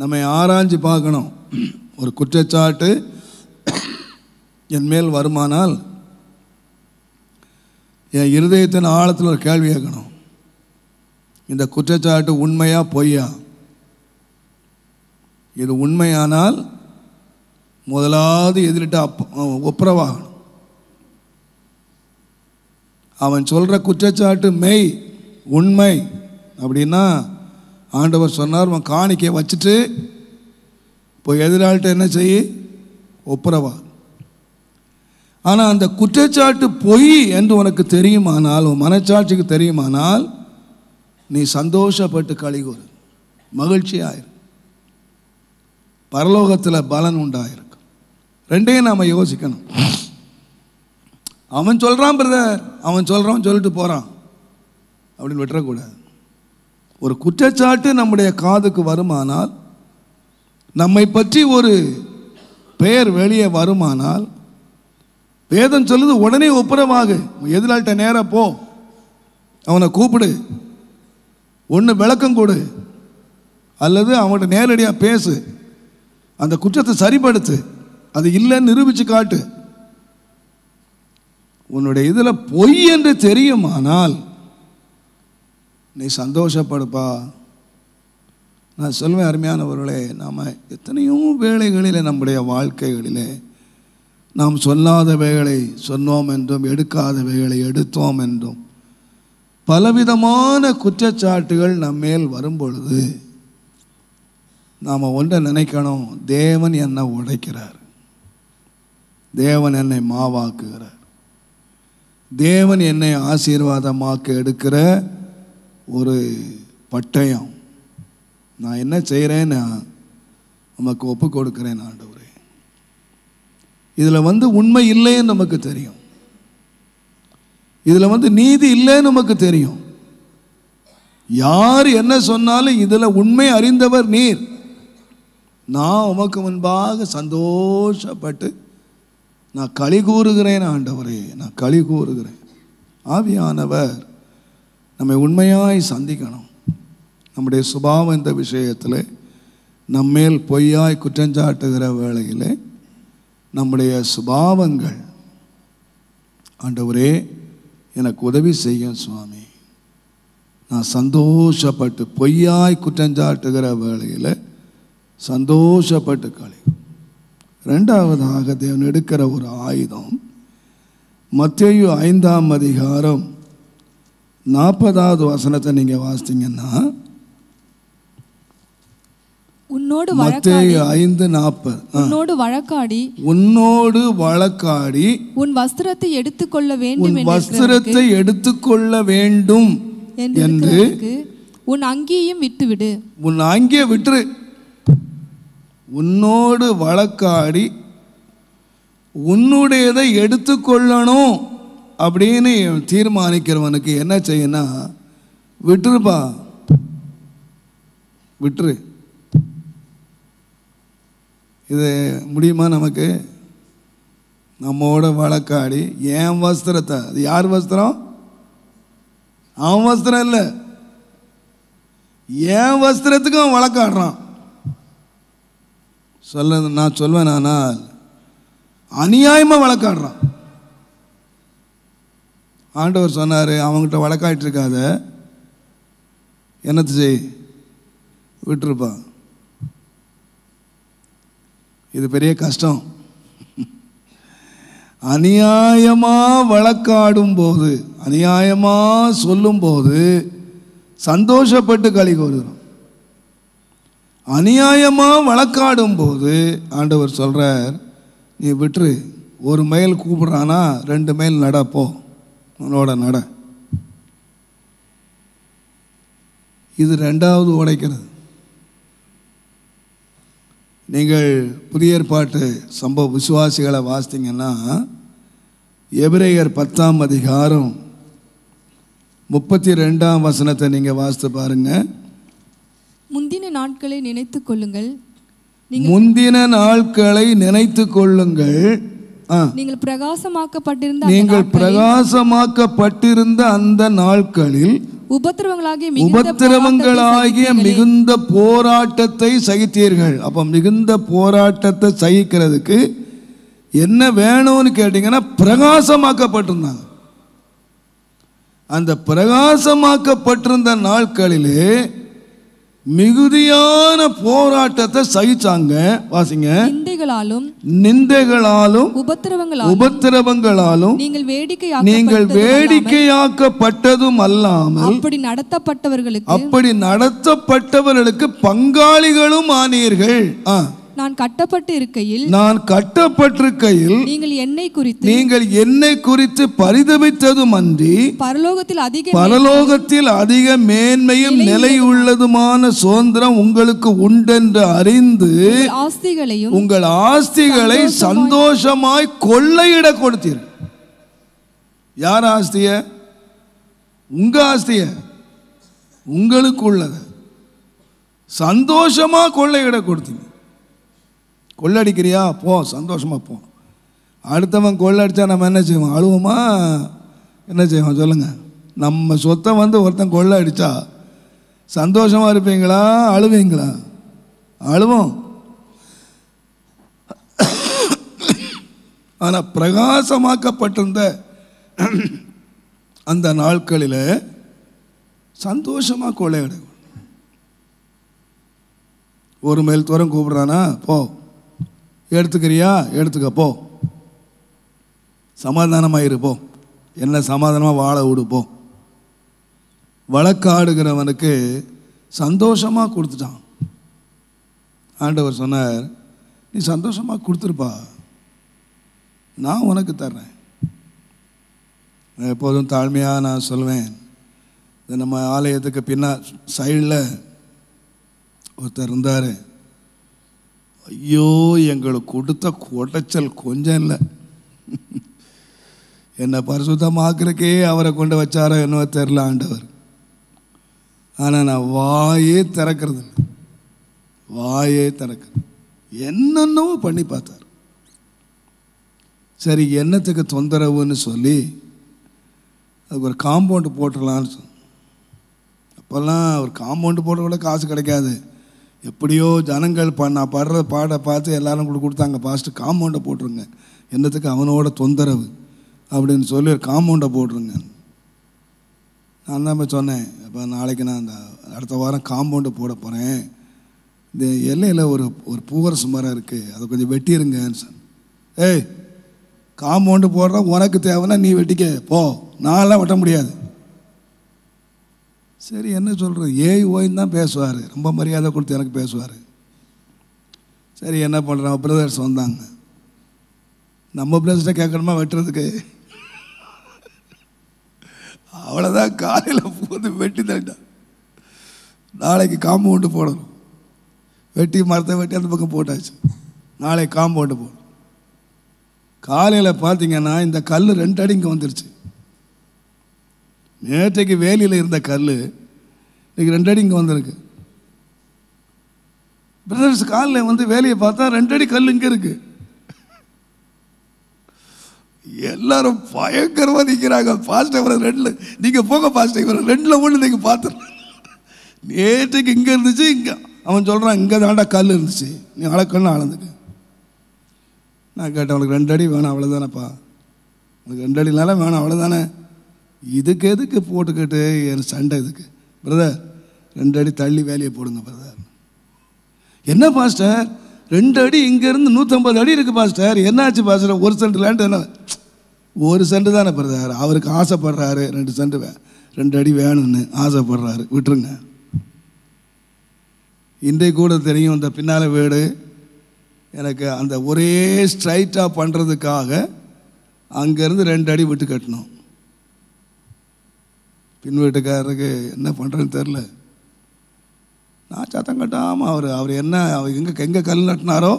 நம்ம ஆராய்ஞ்சு பார்க்கணும் ஒரு குற்றச்சாட்டு என்மேல் வருமானால் என் இருதயத்தின் ஆழத்தில் ஒரு கேள்வி கேட்கணும் இந்த குற்றச்சாட்டு உண்மையா பொய்யா இது உண்மையானால் முதலாவது எதிரிட்ட அப்ப ஒப்புரவாகணும் அவன் சொல்கிற குற்றச்சாட்டு மெய் உண்மை அப்படின்னா ஆண்டவர் சொன்னார் அவன் காணிக்கையை வச்சுட்டு இப்போ எதிராள்கிட்ட என்ன செய்ய ஒப்புரவா ஆனால் அந்த குற்றச்சாட்டு பொய் என்று உனக்கு தெரியுமானால் உன் மனச்சாட்சிக்கு தெரியுமானால் நீ சந்தோஷப்பட்டு கழிவு மகிழ்ச்சி மகிழ்ச்சியாயிரு பரலோகத்தில் பலன் உண்டாயிரு ரெண்டையும் நாம் யோசிக்கணும் அவன் சொல்கிறான் பிரதர் அவன் சொல்கிறான் சொல்லிட்டு போகிறான் அப்படின்னு விட்டுறக்கூடாது ஒரு குற்றச்சாட்டு நம்முடைய காதுக்கு வருமானால் நம்மை பற்றி ஒரு பெயர் வெளியே வருமானால் வேதம் சொல்லுது உடனே ஒப்புரவாகு எதிராள்கிட்ட நேராக போ அவனை கூப்பிடு ஒன்று விளக்கம் கொடு அல்லது அவன்கிட்ட நேரடியாக பேசு அந்த குற்றத்தை சரிப்படுத்து அது இல்லைன்னு நிரூபித்து காட்டு உன்னுடைய இதில் பொய் என்று தெரியுமானால் நீ சந்தோஷப்படுப்பா நான் சொல்வேன் அருமையானவர்களே நாம் எத்தனையோ வேலைகளில் நம்முடைய வாழ்க்கைகளிலே நாம் சொல்லாத வேலை சொன்னோம் என்றும் எடுக்காத வேலை எடுத்தோம் என்றும் பலவிதமான குற்றச்சாட்டுகள் நம்மேல் வரும்பொழுது நாம் ஒன்றை நினைக்கணும் தேவன் என்னை உடைக்கிறார் தேவன் என்னை மாவாக்குகிறார் தேவன் என்னை ஆசீர்வாதமாக்க எடுக்கிற ஒரு பட்டயம் நான் என்ன செய்கிறேன்னு நமக்கு ஒப்பு கொடுக்குறேன் ஆண்டவரே இதில் வந்து உண்மை இல்லைன்னு நமக்கு தெரியும் இதில் வந்து நீதி இல்லைன்னு நமக்கு தெரியும் யார் என்ன சொன்னாலும் இதில் உண்மை அறிந்தவர் நீர் நான் உமக்கு முன்பாக சந்தோஷப்பட்டு நான் களி கூறுகிறேன் ஆண்டவரே நான் களி கூறுகிறேன் ஆவியானவர் நம்மை உண்மையாய் சந்திக்கணும் நம்முடைய சுபாவம் இந்த விஷயத்தில் நம்மேல் பொய்யாய் குற்றஞ்சாட்டுகிற வேளையில் நம்முடைய சுபாவங்கள் ஆண்டவரே எனக்கு உதவி செய்யும் சுவாமி நான் சந்தோஷப்பட்டு பொய்யாய் குற்றஞ்சாட்டுகிற வேளையில் சந்தோஷப்பட்டு கழிவு ரெண்டாவதாக தேவன் எடுக்கிற ஒரு ஆயுதம் மத்தேயு ஐந்தாம் அதிகாரம் நாற்பதாவது வசனத்தை நீங்கள் வாசித்தீங்கன்னா உன்னோடு மத்தேயு ஐந்து நாற்பது உன்னோடு வழக்காடி உன்னோடு வழக்காடி உன் வஸ்திரத்தை எடுத்துக்கொள்ள வேண்டும் உன் வஸ்திரத்தை எடுத்துக்கொள்ள வேண்டும் என்று உன் அங்கேயும் விட்டுவிடு உன் அங்கே விட்டுரு உன்னோடு வழக்காடி உன்னுடையதை எடுத்துக்கொள்ளணும் அப்படின்னு தீர்மானிக்கிறவனுக்கு என்ன செய்யணும் விட்டுருப்பா விட்டுரு இது முடியுமா நமக்கு நம்மோட வழக்காடி என் வஸ்திரத்தை அது யார் வஸ்திரம் அவன் வஸ்திரம் இல்லை என் வஸ்திரத்துக்கு அவன் வழக்காடுறான் சொல்ல நான் சொல்வேன் ஆனால் அநியாயமாக வழக்காடுறான் ஆண்டவர் சொன்னார் அவங்ககிட்ட வழக்காட்டு இருக்காத என்னத்து செய் விட்டுருப்பான் இது பெரிய கஷ்டம் அநியாயமாக வழக்காடும் போது அநியாயமாக சொல்லும்போது சந்தோஷப்பட்டு களி கூறுகிறோம் அநியாயமாக வழக்காடும் போது ஆண்டவர் சொல்கிறார் நீ விட்டுரு ஒரு மைல் கூப்பிட்றானா ரெண்டு மைல் நடப்போ உன்னோட நட இது ரெண்டாவது உடைக்கிறது நீங்கள் புதிய ஏற்பாட்டு சம்பவ விசுவாசிகளை வாசித்தீங்கன்னா எபிரேயர் பத்தாம் அதிகாரம் முப்பத்தி ரெண்டாம் வசனத்தை நீங்கள் வாசித்து பாருங்கள் முந்தின நாட்களை நினைத்து கொள்ளுங்கள் முந்தின நாட்களை நினைத்து கொள்ளுங்கள் நீங்கள் பிரகாசமாக்கப்பட்டிருந்த நீங்கள் பிரகாசமாக்கப்பட்டிருந்த அந்த நாட்களில் உபத்திரவங்களாகிய உபத்திரவங்களாகிய மிகுந்த போராட்டத்தை சகித்தீர்கள் அப்போ மிகுந்த போராட்டத்தை சகிக்கிறதுக்கு என்ன வேணும்னு கேட்டிங்கன்னா பிரகாசமாக்கப்பட்டிருந்தாங்க அந்த பிரகாசமாக்கப்பட்டிருந்த நாட்களிலே மிகுதியான போராட்டத்தை சகிச்சாங்க வாசிங்க நிந்தைகளாலும் நிந்தைகளாலும் உபத்திரவங்களாலும் உபத்திரவங்களாலும் நீங்கள் வேடிக்கை நீங்கள் வேடிக்கையாக்கப்பட்டதும் அல்லாமல் அப்படி நடத்தப்பட்டவர்களுக்கு அப்படி நடத்தப்பட்டவர்களுக்கு பங்காளிகளும் ஆனீர்கள் ஆ நான் கட்டப்பட்டு இருக்கையில் நான் கட்டப்பட்டிருக்கையில் நீங்கள் என்னை குறித்து நீங்கள் என்னை குறித்து பரிதவித்ததும் அன்றி பரலோகத்தில் அதிக பரலோகத்தில் அதிக மேன்மையும் நிலை உள்ளதுமான சுதந்திரம் உங்களுக்கு உண்டென்று அறிந்து ஆஸ்திகளையும் உங்கள் ஆஸ்திகளை சந்தோஷமாய் கொள்ளையிட கொடுத்தீர் யார் ஆஸ்திய உங்க ஆஸ்திய உங்களுக்கு உள்ளது சந்தோஷமா கொள்ளையிட கொடுத்தீங்க கொள்ளடிக்கிறியா போ சந்தோஷமாக போ அடுத்தவன் கொள்ளடிச்சா நம்ம என்ன செய்வோம் அழுவோமா என்ன செய்வோம் சொல்லுங்கள் நம்ம சொத்தை வந்து ஒருத்தன் கொள்ள அடித்தா சந்தோஷமாக இருப்பீங்களா அழுவீங்களா அழுவோம் ஆனால் பிரகாசமாக்கப்பட்டிருந்த அந்த நாட்களில் சந்தோஷமாக கொள்ளையடை ஒரு மைல் தூரம் கூப்பிட்றானா போ எடுத்துக்கிறியா எடுத்துக்கப்போ சமாதானமாக இருப்போம் என்ன சமாதானமாக வாழ விடுப்போம் வழக்காடுகிறவனுக்கு சந்தோஷமாக கொடுத்துட்டான் ஆண்டவர் சொன்னார் நீ சந்தோஷமாக கொடுத்துருப்பா நான் உனக்கு தர்றேன் எப்போதும் தாழ்மையாக நான் சொல்லுவேன் நம்ம ஆலயத்துக்கு பின்னா சைடில் ஒருத்தர் இருந்தார் ஐயோ எங்களுக்கு கொடுத்த குடைச்சல் கொஞ்சம் இல்லை என்னை பரிசுத்தமாக்குறக்கே அவரை கொண்டு வச்சாரோ என்னவோ தெரில ஆண்டவர் ஆனால் நான் வாயே திறக்கிறது இல்லை வாயே திறக்கிறது என்னென்னவோ பண்ணி பார்த்தார் சரி என்னத்துக்கு தொந்தரவுன்னு சொல்லி அதுக்கு ஒரு காம்பவுண்டு போட்டுடலான்னு சொன்னோம் அப்போல்லாம் ஒரு காம்பவுண்டு போட்ட கூட காசு கிடைக்காது எப்படியோ ஜனங்கள் ப நான் படுற பாட பார்த்து எல்லாரும் கூட கொடுத்தாங்க பாஸ்ட்டு காம்பவுண்டை போட்டுருங்க என்னத்துக்கு அவனோட தொந்தரவு அப்படின்னு சொல்லி ஒரு காம்பவுண்டை போட்டுருங்க நான் தான் இப்போ சொன்னேன் இப்போ நாளைக்கு நான் அந்த அடுத்த வாரம் காம்பவுண்டு போட போகிறேன் இந்த எல்லையில் ஒரு ஒரு பூவரசு மரம் இருக்குது அதை கொஞ்சம் வெட்டிடுங்க ஏய் காம்பவுண்டு போடுறோம் உனக்கு தேவைன்னா நீ வெட்டிக்க போ நான்லாம் வெட்ட முடியாது சரி என்ன சொல்கிறது ஏய் ஓய்ன்னு தான் பேசுவார் ரொம்ப மரியாதை கொடுத்து எனக்கு பேசுவார் சரி என்ன பண்ணுறோம் பிரதர்ஸ் வந்தாங்க நம்ம பிரதர்ஸ்ட்டை கேட்கணுமா வெட்டுறதுக்கு அவ்வளோதான் காலையில் போது வெட்டி தள்ளிட்டான் நாளைக்கு காம்பவுண்டு போடணும் வெட்டி மரத்தை வெட்டி அந்த பக்கம் போட்டாச்சு நாளைக்கு காம்பவுண்டு போடணும் காலையில் பார்த்தீங்கன்னா இந்த கல் ரெண்டு அடி இங்கே வந்துருச்சு நேற்றைக்கு வேலியில் இருந்த கல் இன்றைக்கி ரெண்டடி இங்கே வந்திருக்கு பிரதர்ஸ் காலில் வந்து வேலையை பார்த்தா ரெண்டடி கல் இங்கே இருக்குது எல்லாரும் பயங்கரமாக நிற்கிறாங்க ஃபாஸ்ட் இவர் ரெண்டில் நீங்கள் போங்க ஃபாஸ்ட் இவர் ரெண்டில் ஒன்று நீங்கள் பார்த்துருங்க நேற்றுக்கு இங்கே இருந்துச்சு இங்கே அவன் சொல்கிறான் இங்கே தாண்டா கல் இருந்துச்சு நீ அளக்கன்னு அளந்துக்க நான் கேட்டேன் அவனுக்கு ரெண்டு அடி வேணும் அவ்வளோதானப்பா உனக்கு ரெண்டு அடினால வேணும் அவ்வளோதானே இதுக்கு எதுக்கு போட்டுக்கிட்டு என் சண்டை இதுக்கு பிரதர் ரெண்டு அடி தள்ளி வேலையை போடுங்க பிரதர் என்ன பாஸ்டர் ரெண்டு அடி இங்கேருந்து நூற்றம்பது அடி இருக்குது பாஸ்டர் என்னாச்சு பாஸ்டர் ஒரு சென்ட் லேண்ட் என்ன ஒரு சென்ட் தானே பிரதர் அவருக்கு ஆசைப்படுறாரு ரெண்டு சென்ட் வே ரெண்டு அடி வேணும்னு ஆசைப்படுறாரு விட்டுருங்க இன்றைக்கு கூட தெரியும் இந்த பின்னால் வீடு எனக்கு அந்த ஒரே ஸ்ட்ரைட்டாக பண்ணுறதுக்காக அங்கேருந்து ரெண்டு அடி விட்டு கட்டணும் பின் வீட்டுக்காரருக்கு என்ன பண்ணுறேன்னு தெரில நான் சத்தம் கட்டாமல் அவர் அவர் என்ன அவர் எங்கே எங்கே கல் நட்டினாரோ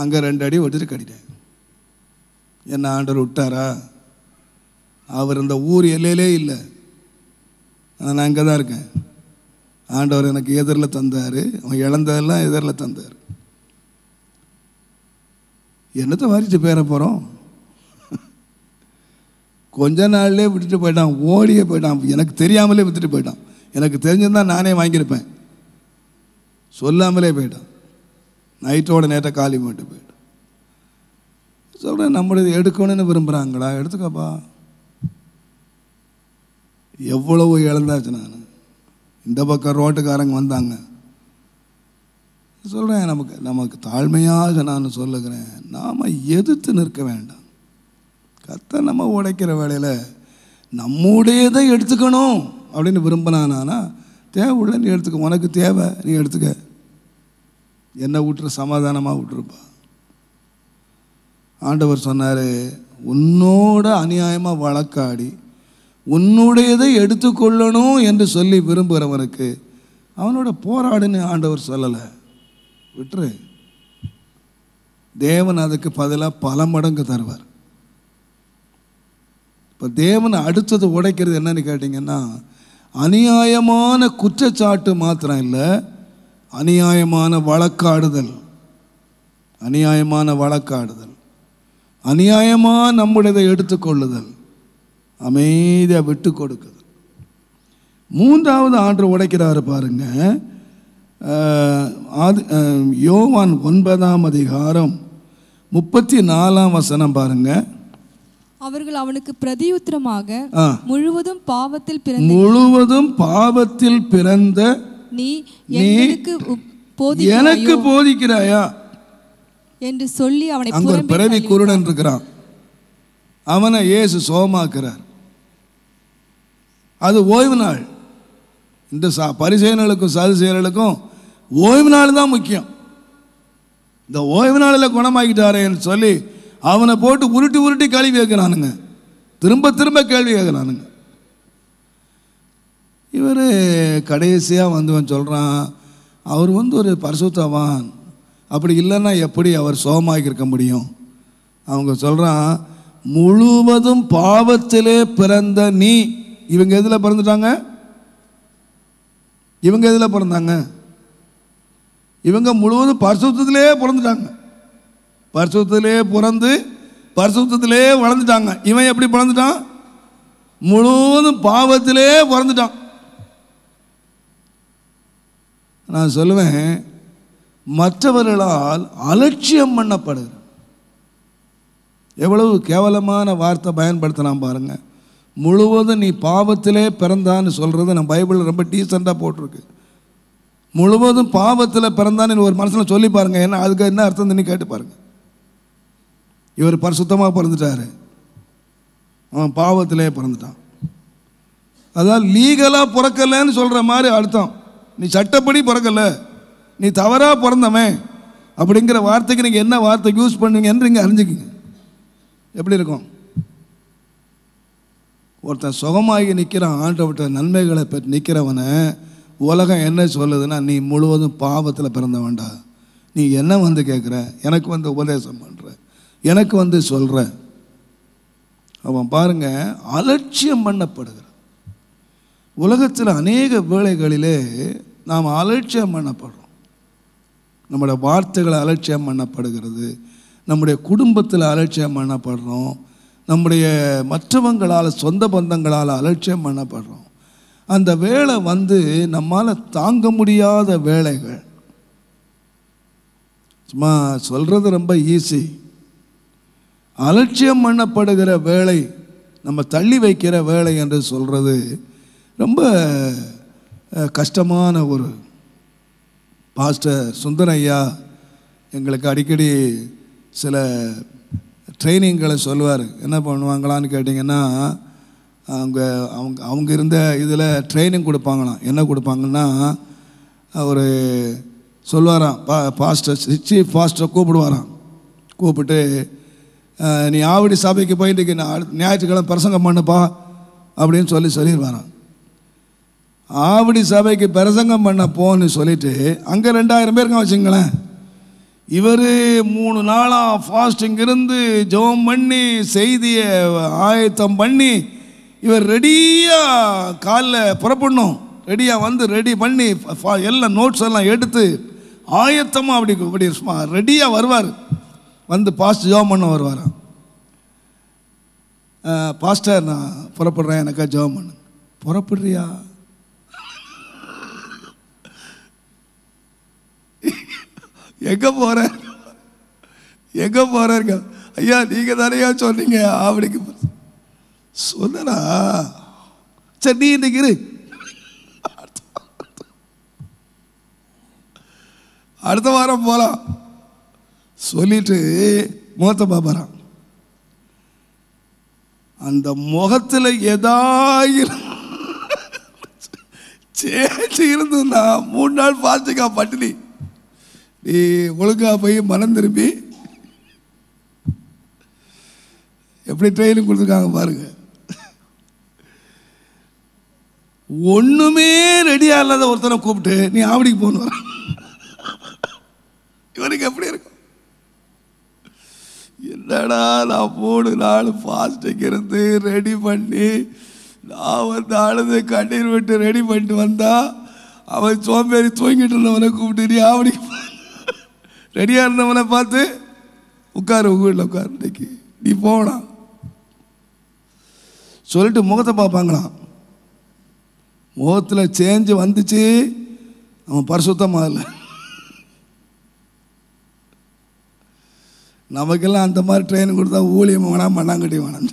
அங்கே ரெண்டு அடி ஒட்டிட்டு கட்டிட்டேன் என்ன ஆண்டவர் விட்டாரா அவர் இந்த ஊர் எல்லையிலே இல்லை ஆனால் நான் அங்கே தான் இருக்கேன் ஆண்டவர் எனக்கு எதிரில் தந்தார் அவன் இழந்ததெல்லாம் எதிரில் தந்தார் என்னத்தை வாரிச்சு பேர போகிறோம் கொஞ்ச நாள்லேயே விட்டுட்டு போயிட்டான் ஓடியே போயிட்டான் எனக்கு தெரியாமலே விட்டுட்டு போயிட்டான் எனக்கு தெரிஞ்சிருந்தால் நானே வாங்கியிருப்பேன் சொல்லாமலே போயிட்டான் நைட்டோட நேற்றை காலி மட்டும் போயிட்டான் சொல்கிறேன் நம்மளது எடுக்கணும்னு விரும்புகிறாங்களா எடுத்துக்கப்பா எவ்வளவு இழந்தாச்சு நான் இந்த பக்கம் ரோட்டுக்காரங்க வந்தாங்க சொல்கிறேன் நமக்கு நமக்கு தாழ்மையாக நான் சொல்லுகிறேன் நாம் எதிர்த்து நிற்க வேண்டாம் கத்தை நம்ம உடைக்கிற வேலையில் நம்முடையதை எடுத்துக்கணும் அப்படின்னு விரும்பினானா தேவை உள்ள நீ எடுத்துக்க உனக்கு தேவை நீ எடுத்துக்க என்ன விட்டுற சமாதானமாக விட்டுருப்பா ஆண்டவர் சொன்னார் உன்னோட அநியாயமாக வழக்காடி உன்னுடையதை எடுத்துக்கொள்ளணும் என்று சொல்லி விரும்புகிறவனுக்கு அவனோட போராடுன்னு ஆண்டவர் சொல்லலை விட்டுரு தேவன் அதுக்கு பதிலாக பல மடங்கு தருவார் இப்போ தேவனை அடுத்தது உடைக்கிறது என்னன்னு கேட்டிங்கன்னா அநியாயமான குற்றச்சாட்டு மாத்திரம் இல்லை அநியாயமான வழக்காடுதல் அநியாயமான வழக்காடுதல் அநியாயமாக நம்முடையதை எடுத்துக்கொள்ளுதல் அமைதியாக விட்டு கொடுக்குது மூன்றாவது ஆண்டு உடைக்கிறாரு பாருங்க ஆதி யோவான் ஒன்பதாம் அதிகாரம் முப்பத்தி நாலாம் வசனம் பாருங்கள் அவர்கள் அவனுக்கு பிரதியுத்திரமாக முழுவதும் பாவத்தில் பிறந்த முழுவதும் பாவத்தில் பிறந்த நீ எனக்கு போதிக்கிறாயா என்று சொல்லி அவனை அங்க பிறவி குருடன் இருக்கிறான் அவனை இயேசு சோமாக்குறார் அது ஓய்வு நாள் இந்த சா சது சதுசெயல்களுக்கும் ஓய்வு நாள் தான் முக்கியம் இந்த ஓய்வு நாளில் குணமாக்கிட்டாரேன்னு சொல்லி அவனை போட்டு உருட்டி உருட்டி கேள்வி கேட்கிறானுங்க திரும்ப திரும்ப கேள்வி கேட்கிறானுங்க இவர் கடைசியாக வந்தவன் சொல்கிறான் அவர் வந்து ஒரு பரிசுத்தவான் அப்படி இல்லைன்னா எப்படி அவர் சோகமாக இருக்க முடியும் அவங்க சொல்கிறான் முழுவதும் பாவத்திலே பிறந்த நீ இவங்க எதில் பிறந்துட்டாங்க இவங்க எதில் பிறந்தாங்க இவங்க முழுவதும் பரிசுத்திலே பிறந்துட்டாங்க பரிசுத்திலே பிறந்து பரிசுத்திலே வளர்ந்துட்டாங்க இவன் எப்படி பிறந்துட்டான் முழுவதும் பாவத்திலே பிறந்துட்டான் நான் சொல்லுவேன் மற்றவர்களால் அலட்சியம் பண்ணப்படுது எவ்வளவு கேவலமான வார்த்தை பயன்படுத்தலாம் பாருங்கள் முழுவதும் நீ பாவத்திலே பிறந்தான்னு சொல்கிறது நம்ம பைபிள் ரொம்ப டீசெண்டாக போட்டிருக்கு முழுவதும் பாவத்தில் பிறந்தான்னு ஒரு மனசில் சொல்லி பாருங்கள் ஏன்னா அதுக்கு என்ன அர்த்தம் தண்ணி கேட்டு பாருங்கள் இவர் பரிசுத்தமாக பிறந்துட்டார் அவன் பாவத்திலே பிறந்துட்டான் அதான் லீகலாக பிறக்கலைன்னு சொல்கிற மாதிரி அர்த்தம் நீ சட்டப்படி பிறக்கலை நீ தவறாக பிறந்தவன் அப்படிங்கிற வார்த்தைக்கு நீங்கள் என்ன வார்த்தை யூஸ் பண்ணுவீங்கன்னு நீங்கள் அறிஞ்சுக்கிங்க எப்படி இருக்கும் ஒருத்தன் சுகமாகி நிற்கிறான் விட்ட நன்மைகளை பெற்று நிற்கிறவனை உலகம் என்ன சொல்லுதுன்னா நீ முழுவதும் பாவத்தில் பிறந்தவன்டா நீ என்ன வந்து கேட்குற எனக்கு வந்து உபதேசம் பண்ண எனக்கு வந்து சொல்கிறேன் அவன் பாருங்க அலட்சியம் பண்ணப்படுகிறான் உலகத்தில் அநேக வேலைகளிலே நாம் அலட்சியம் பண்ணப்படுறோம் நம்முடைய வார்த்தைகளை அலட்சியம் பண்ணப்படுகிறது நம்முடைய குடும்பத்தில் அலட்சியம் பண்ணப்படுறோம் நம்முடைய மற்றவங்களால் சொந்த பந்தங்களால் அலட்சியம் பண்ணப்படுறோம் அந்த வேலை வந்து நம்மால் தாங்க முடியாத வேலைகள் சும்மா சொல்கிறது ரொம்ப ஈஸி அலட்சியம் பண்ணப்படுகிற வேலை நம்ம தள்ளி வைக்கிற வேலை என்று சொல்கிறது ரொம்ப கஷ்டமான ஒரு பாஸ்டர் சுந்தரையா எங்களுக்கு அடிக்கடி சில ட்ரைனிங்களை சொல்லுவார் என்ன பண்ணுவாங்களான்னு கேட்டிங்கன்னா அவங்க அவங்க அவங்க இருந்த இதில் ட்ரைனிங் கொடுப்பாங்களாம் என்ன கொடுப்பாங்கன்னா அவர் சொல்லுவாராம் பா பாஸ்டர் சிச்சி பாஸ்டரை கூப்பிடுவாராம் கூப்பிட்டு நீ ஆவடி சபைக்கு போயிட்டு நான் ஞாயிற்றுக்கிழமை பிரசங்கம் பண்ணுப்பா அப்படின்னு சொல்லி சொல்லிடுவாரான் ஆவடி சபைக்கு பிரசங்கம் பண்ண போன்னு சொல்லிட்டு அங்கே ரெண்டாயிரம் பேருங்க வச்சுங்களேன் இவர் மூணு நாளாக ஃபாஸ்டிங் இருந்து ஜோம் பண்ணி செய்தியை ஆயத்தம் பண்ணி இவர் ரெடியாக காலைல புறப்படணும் ரெடியாக வந்து ரெடி பண்ணி எல்லாம் நோட்ஸ் எல்லாம் எடுத்து ஆயத்தமாக அப்படி அப்படி ரெடியாக வருவார் வந்து பாஸ்டர் ஜோம் பண்ண வருவாராம் பாஸ்டர் நான் புறப்படுறேன் எனக்கா ஜோம் பண்ணு புறப்படுறியா எங்கே போகிற எங்கே போகிறேங்க ஐயா நீங்கள் தானேயா சொன்னீங்க ஆவடிக்கு சொன்னா சரி நீ இன்னைக்கு அடுத்த வாரம் போகலாம் சொல்லிட்டு முகத்தை பார்ப்பாரான் அந்த முகத்தில் ஏதாயிரம் சேச்சு இருந்ததுன்னா மூணு நாள் பார்த்துக்கா பட்டினி நீ ஒழுங்காக போய் மனம் திரும்பி எப்படி ட்ரெயினிங் கொடுத்துருக்காங்க பாருங்க ஒன்றுமே ரெடியாக இல்லாத ஒருத்தனை கூப்பிட்டு நீ ஆவடிக்கு போகணும் இவனுக்கு எப்படி இருக்கும் என்னடா நான் மூணு நாள் ஃபாஸ்ட்டுக்கு இருந்து ரெடி பண்ணி நான் வந்து அழுது கண்ணீர் விட்டு ரெடி பண்ணிட்டு வந்தா அவன் சோம்பேறி தூங்கிட்டு இருந்தவனை கூப்பிட்டு நீ ரெடியாக இருந்தவனை பார்த்து உட்காரு உங்கள் வீட்டில் உட்காரு இன்னைக்கு நீ போகலாம் சொல்லிட்டு முகத்தை பார்ப்பாங்களாம் முகத்தில் சேஞ்சு வந்துச்சு அவன் பரிசுத்தமாக இல்லை நமக்கெல்லாம் அந்த மாதிரி ட்ரெயின் கொடுத்தா ஊழியம் வேணாம் மண்ணாங்கட்டி வேணாம்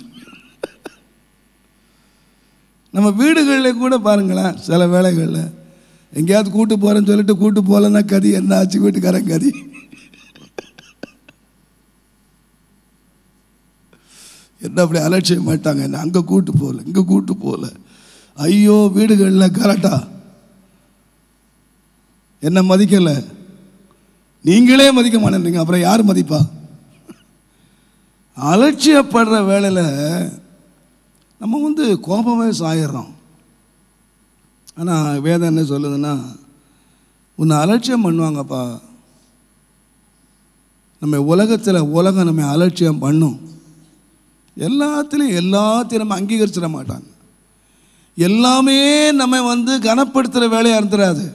நம்ம வீடுகளில் கூட பாருங்களேன் சில வேலைகளில் எங்கேயாவது கூட்டு போகிறேன்னு சொல்லிட்டு கூட்டு போகலன்னா கதி என்ன ஆச்சு வீட்டுக்காரன் கதி என்ன அப்படி அலட்சியம் மாட்டாங்க என்ன அங்கே கூட்டு போகல இங்கே கூட்டு போகல ஐயோ வீடுகளில் கரெக்டா என்ன மதிக்கலை நீங்களே மதிக்க மாட்டேன்றீங்க அப்புறம் யார் மதிப்பா அலட்சியப்படுற வேலையில் நம்ம வந்து கோபமே சாயிடுறோம் ஆனால் வேதம் என்ன சொல்லுதுன்னா உன்னை அலட்சியம் பண்ணுவாங்கப்பா நம்ம உலகத்தில் உலகம் நம்ம அலட்சியம் பண்ணும் எல்லாத்துலேயும் எல்லாத்தையும் நம்ம அங்கீகரிச்சிட மாட்டாங்க எல்லாமே நம்ம வந்து கனப்படுத்துகிற வேலையாக இருந்துடாது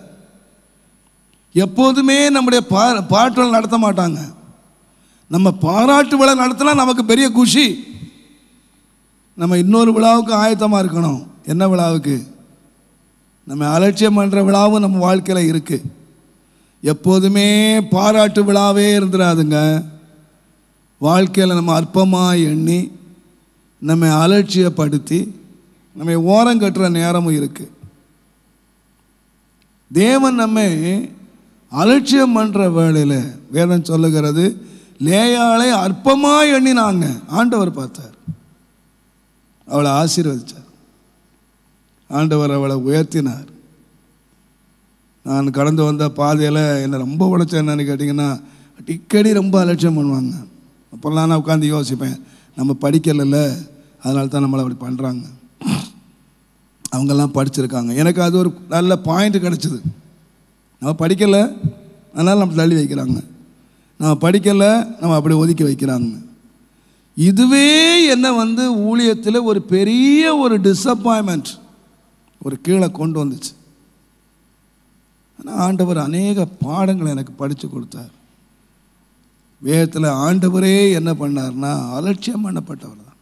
எப்போதுமே நம்முடைய பா பாற்றல் நடத்த மாட்டாங்க நம்ம பாராட்டு விழா நடத்தினா நமக்கு பெரிய குஷி நம்ம இன்னொரு விழாவுக்கு ஆயத்தமாக இருக்கணும் என்ன விழாவுக்கு நம்ம அலட்சியம் பண்ணுற விழாவும் நம்ம வாழ்க்கையில் இருக்குது எப்போதுமே பாராட்டு விழாவே இருந்துடாதுங்க வாழ்க்கையில் நம்ம அற்பமாக எண்ணி நம்ம அலட்சியப்படுத்தி நம்ம ஓரம் கட்டுற நேரமும் இருக்குது தேவன் நம்ம அலட்சியம் பண்ணுற வேளையில் வேதம் சொல்லுகிறது லேயாளை அற்பமாக எண்ணினாங்க ஆண்டவர் பார்த்தார் அவளை ஆசீர்வதித்தார் ஆண்டவர் அவளை உயர்த்தினார் நான் கடந்து வந்த பாதையில் என்னை ரொம்ப உழைச்சேன் என்னன்னு கேட்டிங்கன்னா அடிக்கடி ரொம்ப அலட்சியம் பண்ணுவாங்க அப்போல்லாம் நான் உட்காந்து யோசிப்பேன் நம்ம படிக்கலைல்ல அதனால தான் நம்மளை அப்படி பண்ணுறாங்க அவங்கெல்லாம் படிச்சிருக்காங்க எனக்கு அது ஒரு நல்ல பாயிண்ட் கிடச்சிது நம்ம படிக்கலை அதனால் நம்ம தள்ளி வைக்கிறாங்க நம்ம படிக்கலை நம்ம அப்படி ஒதுக்கி வைக்கிறாங்க இதுவே என்ன வந்து ஊழியத்தில் ஒரு பெரிய ஒரு டிஸப்பாயின்மெண்ட் ஒரு கீழே கொண்டு வந்துச்சு ஆனால் ஆண்டவர் அநேக பாடங்களை எனக்கு படித்து கொடுத்தார் வேதத்தில் ஆண்டவரே என்ன பண்ணார்னா அலட்சியம் பண்ணப்பட்டவர் தான்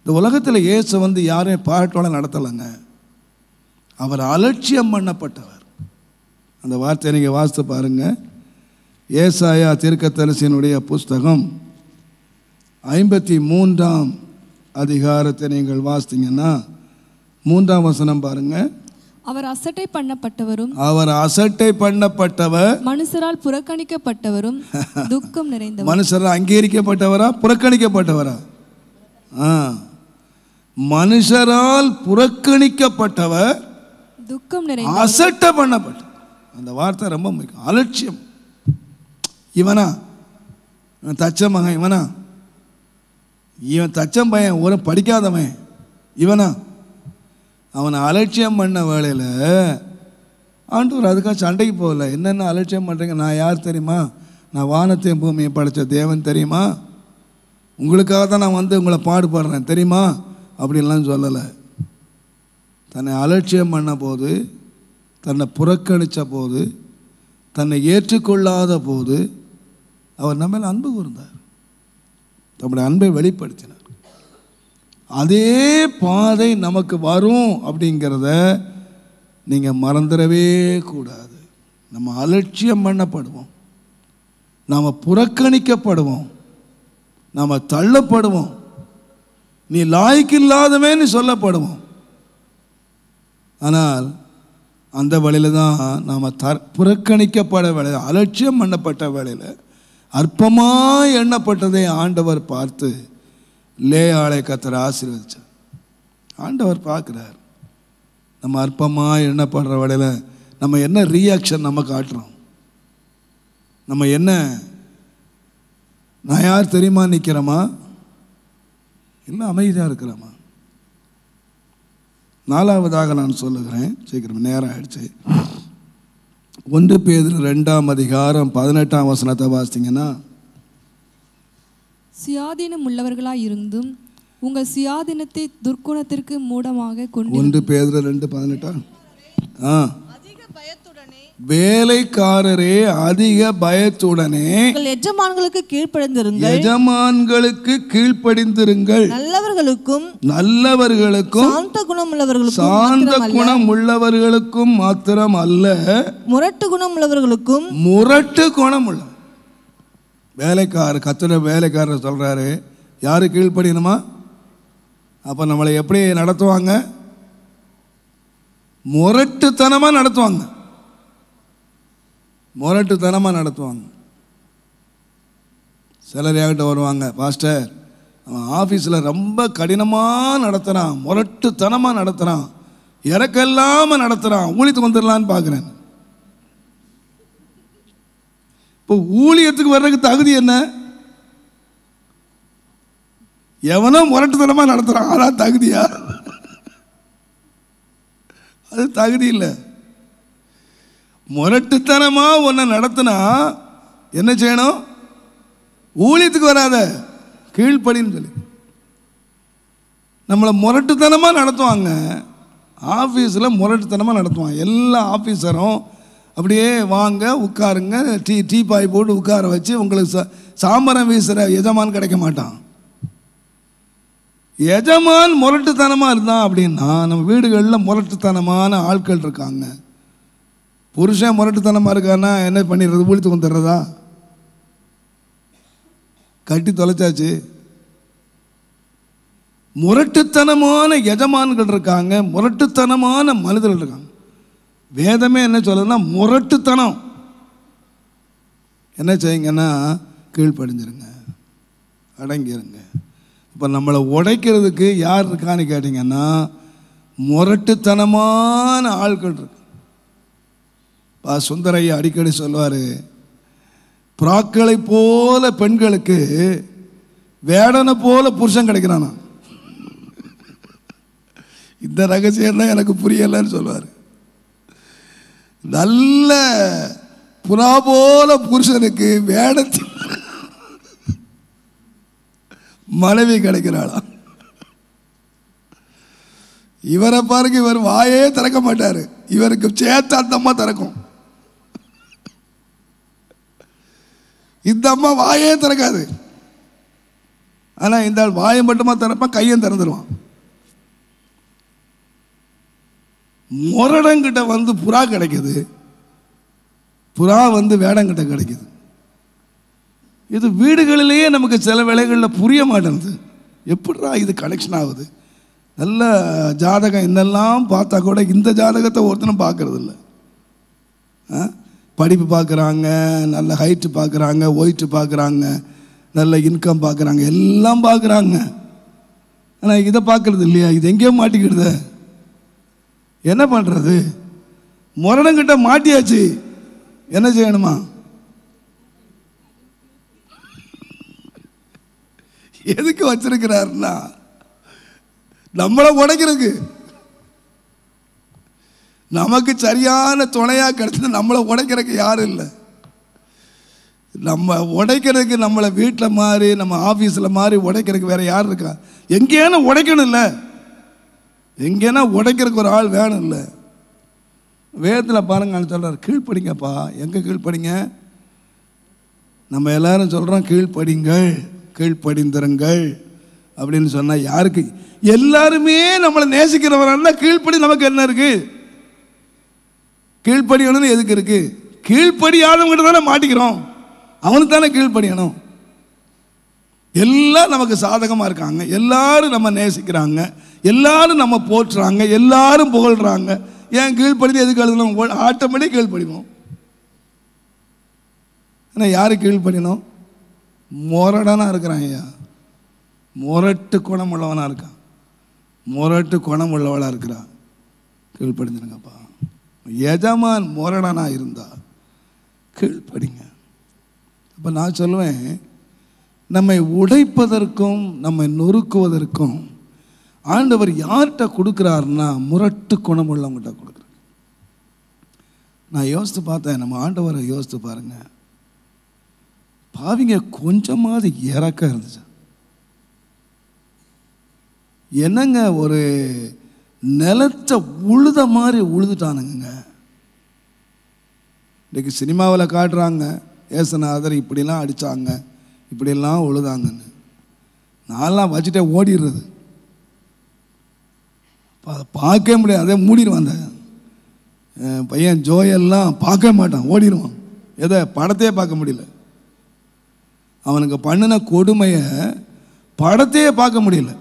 இந்த உலகத்தில் இயேசு வந்து யாரையும் பாட்டோட நடத்தலைங்க அவர் அலட்சியம் பண்ணப்பட்டவர் அந்த வார்த்தையை நீங்கள் வாசித்து பாருங்கள் ஏசாயா தீர்க்கத்தரசினுடைய புஸ்தகம் ஐம்பத்தி மூன்றாம் அதிகாரத்தை நீங்கள் வாசித்தீங்கன்னா மூன்றாம் வசனம் பாருங்கள் அவர் அசட்டை பண்ணப்பட்டவரும் அவர் அசட்டை பண்ணப்பட்டவர் மனுஷரால் புறக்கணிக்கப்பட்டவரும் துக்கம் நிறைந்த மனுஷரால் அங்கீகரிக்கப்பட்டவரா புறக்கணிக்கப்பட்டவரா மனுஷரால் புறக்கணிக்கப்பட்டவர் துக்கம் நிறைந்த அசட்டை பண்ணப்பட்ட அந்த வார்த்தை ரொம்ப அலட்சியம் இவனா தச்ச மகன் இவனா இவன் தச்சம் பையன் ஒரு படிக்காதவன் இவனா அவனை அலட்சியம் பண்ண வேலையில் ஆண்டவர் அதுக்காக சண்டைக்கு போகல என்னென்ன அலட்சியம் பண்ணுறீங்க நான் யார் தெரியுமா நான் வானத்தையும் பூமியை படைத்த தேவன் தெரியுமா உங்களுக்காக தான் நான் வந்து உங்களை பாடுபடுறேன் தெரியுமா அப்படின்லாம் சொல்லலை தன்னை அலட்சியம் பண்ண போது தன்னை புறக்கணித்த போது தன்னை ஏற்றுக்கொள்ளாத போது அவர் நம்ம அன்பு கூர்ந்தார் தம்முடைய அன்பை வெளிப்படுத்தினார் அதே பாதை நமக்கு வரும் அப்படிங்கிறத நீங்கள் மறந்துடவே கூடாது நம்ம அலட்சியம் பண்ணப்படுவோம் நாம் புறக்கணிக்கப்படுவோம் நாம் தள்ளப்படுவோம் நீ லாய்க்கு லாய்க்கில்லாதவன்னு சொல்லப்படுவோம் ஆனால் அந்த வழியில் தான் நாம் த புறக்கணிக்கப்பட வேலை அலட்சியம் பண்ணப்பட்ட வேலையில் அற்பமாக எண்ணப்பட்டதை ஆண்டவர் பார்த்து லேயாளை கத்தர் ஆசீர்வதிச்சார் ஆண்டவர் பார்க்குறார் நம்ம அற்பமாக எண்ணப்படுற வடையில் நம்ம என்ன ரியாக்ஷன் நம்ம காட்டுறோம் நம்ம என்ன நான் யார் தெரியுமா நிற்கிறோமா இல்லை அமைதியாக இருக்கிறோமா நாலாவதாக நான் சொல்லுகிறேன் சீக்கிரம் நேரம் ஆயிடுச்சு ஒன்று பேர் ரெண்டாம் அதிகாரம் பதினெட்டாம் வசனத்தை வாசித்தீங்கன்னா சுயாதீனம் உள்ளவர்களாக இருந்தும் உங்கள் சுயாதீனத்தை துர்க்குணத்திற்கு மூடமாக கொண்டு ஒன்று பேர் ரெண்டு பதினெட்டா ஆ வேலைக்காரரே அதிக பயத்துடனே எஜமான்களுக்கு கீழ்ப்படிந்திருங்கள் எஜமான்களுக்கு கீழ்ப்படிந்திருங்கள் நல்லவர்களுக்கும் நல்லவர்களுக்கும் சாந்த குணம் உள்ளவர்களுக்கும் குணம் உள்ளவர்களுக்கும் மாத்திரம் அல்ல முரட்டு குணம் உள்ளவர்களுக்கும் முரட்டு குணம் உள்ள வேலைக்காரர் கத்திர வேலைக்காரர் சொல்றாரு யாரு கீழ்ப்படினுமா அப்ப நம்மளை எப்படி நடத்துவாங்க முரட்டுத்தனமா நடத்துவாங்க முரட்டுத்தனமாக நடத்துவாங்க சிலர் ஆகிட்ட வருவாங்க பாஸ்டர் அவன் ஆஃபீஸில் ரொம்ப கடினமாக நடத்துகிறான் முரட்டுத்தனமாக நடத்துகிறான் இறக்கல்லாமல் நடத்துகிறான் ஊழியத்துக்கு வந்துடலான்னு பார்க்குறேன் இப்போ ஊழியத்துக்கு வர்றதுக்கு தகுதி என்ன எவனோ முரட்டுத்தனமாக நடத்துகிறான் ஆனால் தகுதியா அது தகுதி இல்லை முரட்டுத்தனமாக ஒன்றை நடத்தினா என்ன செய்யணும் ஊழியத்துக்கு வராத கீழ்ப்படின்னு சொல்லி நம்மளை முரட்டுத்தனமாக நடத்துவாங்க ஆஃபீஸில் முரட்டுத்தனமாக நடத்துவான் எல்லா ஆஃபீஸரும் அப்படியே வாங்க உட்காருங்க டீ டீ பாய் போட்டு உட்கார வச்சு உங்களுக்கு சாம்பரம் வீசுகிற எஜமான் கிடைக்க மாட்டான் எஜமான் முரட்டுத்தனமாக இருந்தான் அப்படின்னா நம்ம வீடுகளில் முரட்டுத்தனமான ஆட்கள் இருக்காங்க புருஷன் முரட்டுத்தனமாக இருக்கான்னா என்ன பண்ணிடுறது ஊழி தூக்கம் தர்றதா கட்டி தொலைச்சாச்சு முரட்டுத்தனமான எஜமான்கள் இருக்காங்க முரட்டுத்தனமான மனிதர்கள் இருக்காங்க வேதமே என்ன சொல்லுதுன்னா முரட்டுத்தனம் என்ன செய்யுங்கன்னா கீழ்ப்படிஞ்சிருங்க அடங்கிருங்க இப்போ நம்மளை உடைக்கிறதுக்கு யார் இருக்கான்னு கேட்டிங்கன்னா முரட்டுத்தனமான ஆட்கள் இருக்கு பா சுந்தரையா அடிக்கடி சொல்வார் புறாக்களை போல பெண்களுக்கு வேடனை போல புருஷன் கிடைக்கிறானா இந்த ரகசியம் தான் எனக்கு புரியலைன்னு சொல்லுவார் நல்ல புறா போல புருஷனுக்கு வேடத்து மனைவி கிடைக்கிறாளா இவரை பாருங்க இவர் வாயே திறக்க மாட்டார் இவருக்கு சேத்த அந்தமாக திறக்கும் இந்த அம்மா வாயே திறக்காது ஆனால் இந்த ஆள் வாயை மட்டுமா திறப்பா கையும் திறந்துடுவான் முரடங்கிட்ட வந்து புறா கிடைக்குது புறா வந்து வேடங்கிட்ட கிடைக்குது இது வீடுகளிலேயே நமக்கு சில வேலைகளில் புரிய மாட்டேங்குது எப்படிடா இது கனெக்ஷன் ஆகுது நல்ல ஜாதகம் என்னெல்லாம் பார்த்தா கூட இந்த ஜாதகத்தை ஒருத்தனும் பார்க்கறதில்ல ஆ படிப்பு பார்க்குறாங்க நல்ல ஹைட்டு பார்க்குறாங்க ஒயிட்டு பார்க்குறாங்க நல்ல இன்கம் பார்க்குறாங்க எல்லாம் பார்க்குறாங்க ஆனால் இதை பார்க்குறது இல்லையா இது எங்கேயோ மாட்டிக்கிடுத என்ன பண்ணுறது முரணங்கிட்ட மாட்டியாச்சு என்ன செய்யணுமா எதுக்கு வச்சிருக்கிறாருன்னா நம்மளை உடைக்கிறதுக்கு நமக்கு சரியான துணையாக கிடச்சது நம்மளை உடைக்கிறதுக்கு யாரும் இல்லை நம்ம உடைக்கிறதுக்கு நம்மளை வீட்டில் மாறி நம்ம ஆஃபீஸில் மாறி உடைக்கிறதுக்கு வேறு யார் இருக்கா எங்கேயான உடைக்கணும் இல்லை எங்கேனா உடைக்கிறதுக்கு ஒரு ஆள் வேணும் இல்லை வேதத்தில் பாருங்கன்னு சொல்கிறார் கீழ்ப்படிங்கப்பா எங்கே கீழ்ப்படிங்க நம்ம எல்லாரும் சொல்கிறோம் கீழ்ப்படிங்கள் கீழ்ப்படிந்திருங்கள் அப்படின்னு சொன்னால் யாருக்கு எல்லாருமே நம்மளை நேசிக்கிறவரெல்லாம் கீழ்ப்படி நமக்கு என்ன இருக்குது கீழ்ப்படியணும்னு எதுக்கு இருக்குது கீழ்ப்படியாதவங்கிட்ட தானே மாட்டிக்கிறோம் அவனுக்கு தானே கீழ்ப்படியணும் எல்லாம் நமக்கு சாதகமாக இருக்காங்க எல்லாரும் நம்ம நேசிக்கிறாங்க எல்லாரும் நம்ம போற்றுறாங்க எல்லாரும் புகழ்கிறாங்க ஏன் கீழ்ப்படிந்து எதுக்கு எழுதணும் ஆட்டோமேட்டிக் கீழ்ப்படிவோம் ஆனால் யார் கீழ்ப்படினோம் முரடனாக இருக்கிறான் ஐயா முரட்டு குணம் உள்ளவனாக இருக்கான் முரட்டு குணம் உள்ளவளாக இருக்கிறான் கீழ்ப்படுத்தினுங்கப்பா எஜமான் முரணனாக இருந்தால் கீழ்ப்படிங்க அப்போ நான் சொல்லுவேன் நம்மை உடைப்பதற்கும் நம்மை நொறுக்குவதற்கும் ஆண்டவர் யார்கிட்ட கொடுக்குறாருன்னா முரட்டு குணம் உள்ளவங்கிட்ட கொடுக்குறாரு நான் யோசித்து பார்த்தேன் நம்ம ஆண்டவரை யோசித்து பாருங்கள் பாவிங்க கொஞ்சமாவது இறக்க இருந்துச்சு என்னங்க ஒரு நிலத்த உழுத மாதிரி உழுதுட்டானுங்க இன்றைக்கு சினிமாவில் காட்டுறாங்க ஏசநாதர் இப்படிலாம் அடித்தாங்க இப்படிலாம் உழுதாங்கன்னு நான்லாம் வச்சுட்டே ஓடிடுறது அதை பார்க்கவே முடியாது அதே மூடிடுவான் அந்த பையன் ஜோயெல்லாம் பார்க்க மாட்டான் ஓடிடுவான் எதை படத்தையே பார்க்க முடியல அவனுக்கு பண்ணின கொடுமையை படத்தையே பார்க்க முடியல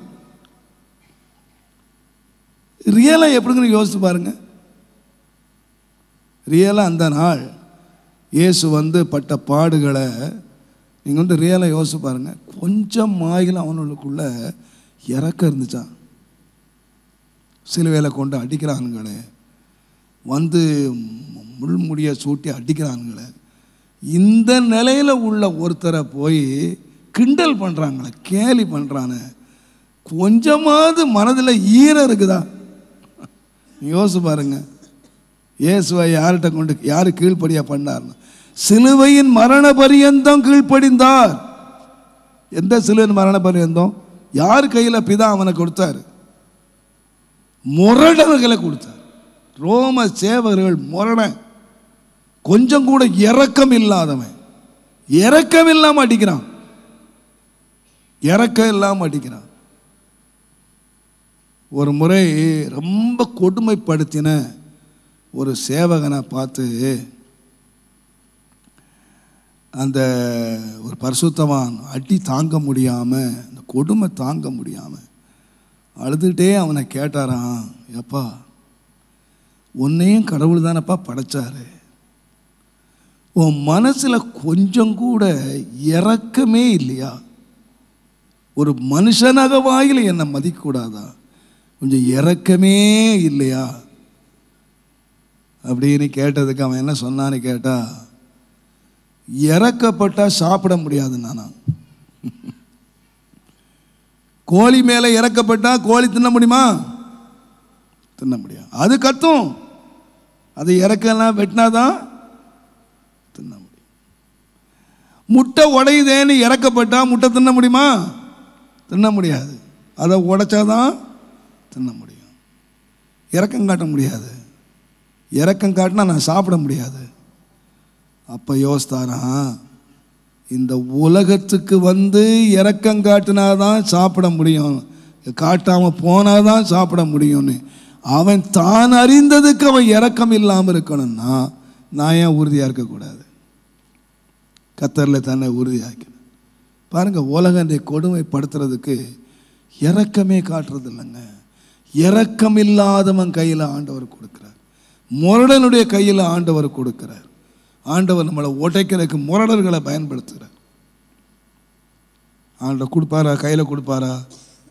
ரியலாக எப்படிங்கிற யோசித்து பாருங்கள் ரியலாக அந்த நாள் இயேசு வந்து பட்ட பாடுகளை நீங்கள் வந்து ரியலாக யோசிச்சு பாருங்கள் கொஞ்சம் மாயில் அவனுக்குள்ள இறக்க இருந்துச்சான் வேலை கொண்டு அடிக்கிறானுங்களே வந்து முள்முடியை சூட்டி அடிக்கிறானுங்களே இந்த நிலையில் உள்ள ஒருத்தரை போய் கிண்டல் பண்ணுறாங்களே கேலி பண்ணுறானே கொஞ்சமாவது மனதில் ஈரம் இருக்குதா யோசி பாருங்க இயேசுவை யார்கிட்ட கொண்டு யார் கீழ்ப்படியா பண்ணார்னு சிலுவையின் மரண பரியந்தம் கீழ்ப்படிந்தார் எந்த சிலுவையின் மரண பரியந்தம் யார் கையில் பிதா அவனை கொடுத்தாரு முரடர்களை கொடுத்தார் ரோம சேவகர்கள் முரண கொஞ்சம் கூட இறக்கம் இல்லாதவன் இறக்கம் இல்லாமல் அடிக்கிறான் இறக்கம் இல்லாமல் அடிக்கிறான் ஒரு முறை ரொம்ப கொடுமைப்படுத்தின ஒரு சேவகனை பார்த்து அந்த ஒரு பரிசுத்தவான் அடி தாங்க முடியாமல் அந்த கொடுமை தாங்க முடியாமல் அழுதுகிட்டே அவனை கேட்டாரான் எப்பா உன்னையும் கடவுள் தானப்பா படைச்சாரு உன் மனசில் கொஞ்சம் கூட இறக்கமே இல்லையா ஒரு மனுஷனாக வாயில் என்னை மதிக்கக்கூடாதான் கொஞ்சம் இறக்கமே இல்லையா அப்படின்னு கேட்டதுக்கு அவன் என்ன சொன்னான்னு கேட்டா இறக்கப்பட்டால் சாப்பிட முடியாது நானா கோழி மேலே இறக்கப்பட்டால் கோழி தின்ன முடியுமா தின்ன முடியாது அது கத்தும் அது இறக்கெல்லாம் வெட்டினாதான் தின்ன முடியும் முட்டை உடையுதேன்னு இறக்கப்பட்டால் முட்டை தின்ன முடியுமா தின்ன முடியாது அதை உடைச்சாதான் தின்ன முடியும் இறக்கம் காட்ட முடியாது இறக்கம் காட்டினா நான் சாப்பிட முடியாது அப்போ யோசித்தாரா இந்த உலகத்துக்கு வந்து இறக்கம் காட்டினா தான் சாப்பிட முடியும் காட்டாமல் போனால் தான் சாப்பிட முடியும்னு அவன் தான் அறிந்ததுக்கு அவன் இறக்கம் இல்லாமல் இருக்கணும்னா நான் ஏன் உறுதியாக இருக்கக்கூடாது கத்தரில் தன்னை உறுதியாக்கணும் பாருங்கள் உலகத்தை கொடுமைப்படுத்துறதுக்கு இறக்கமே காட்டுறது இல்லைங்க இறக்கம் இல்லாதவன் கையில் ஆண்டவர் கொடுக்குறார் முரடனுடைய கையில் ஆண்டவர் கொடுக்குறார் ஆண்டவர் நம்மளை உடைக்கிறதுக்கு முரடர்களை பயன்படுத்துகிறார் ஆண்டவர் கொடுப்பாரா கையில் கொடுப்பாரா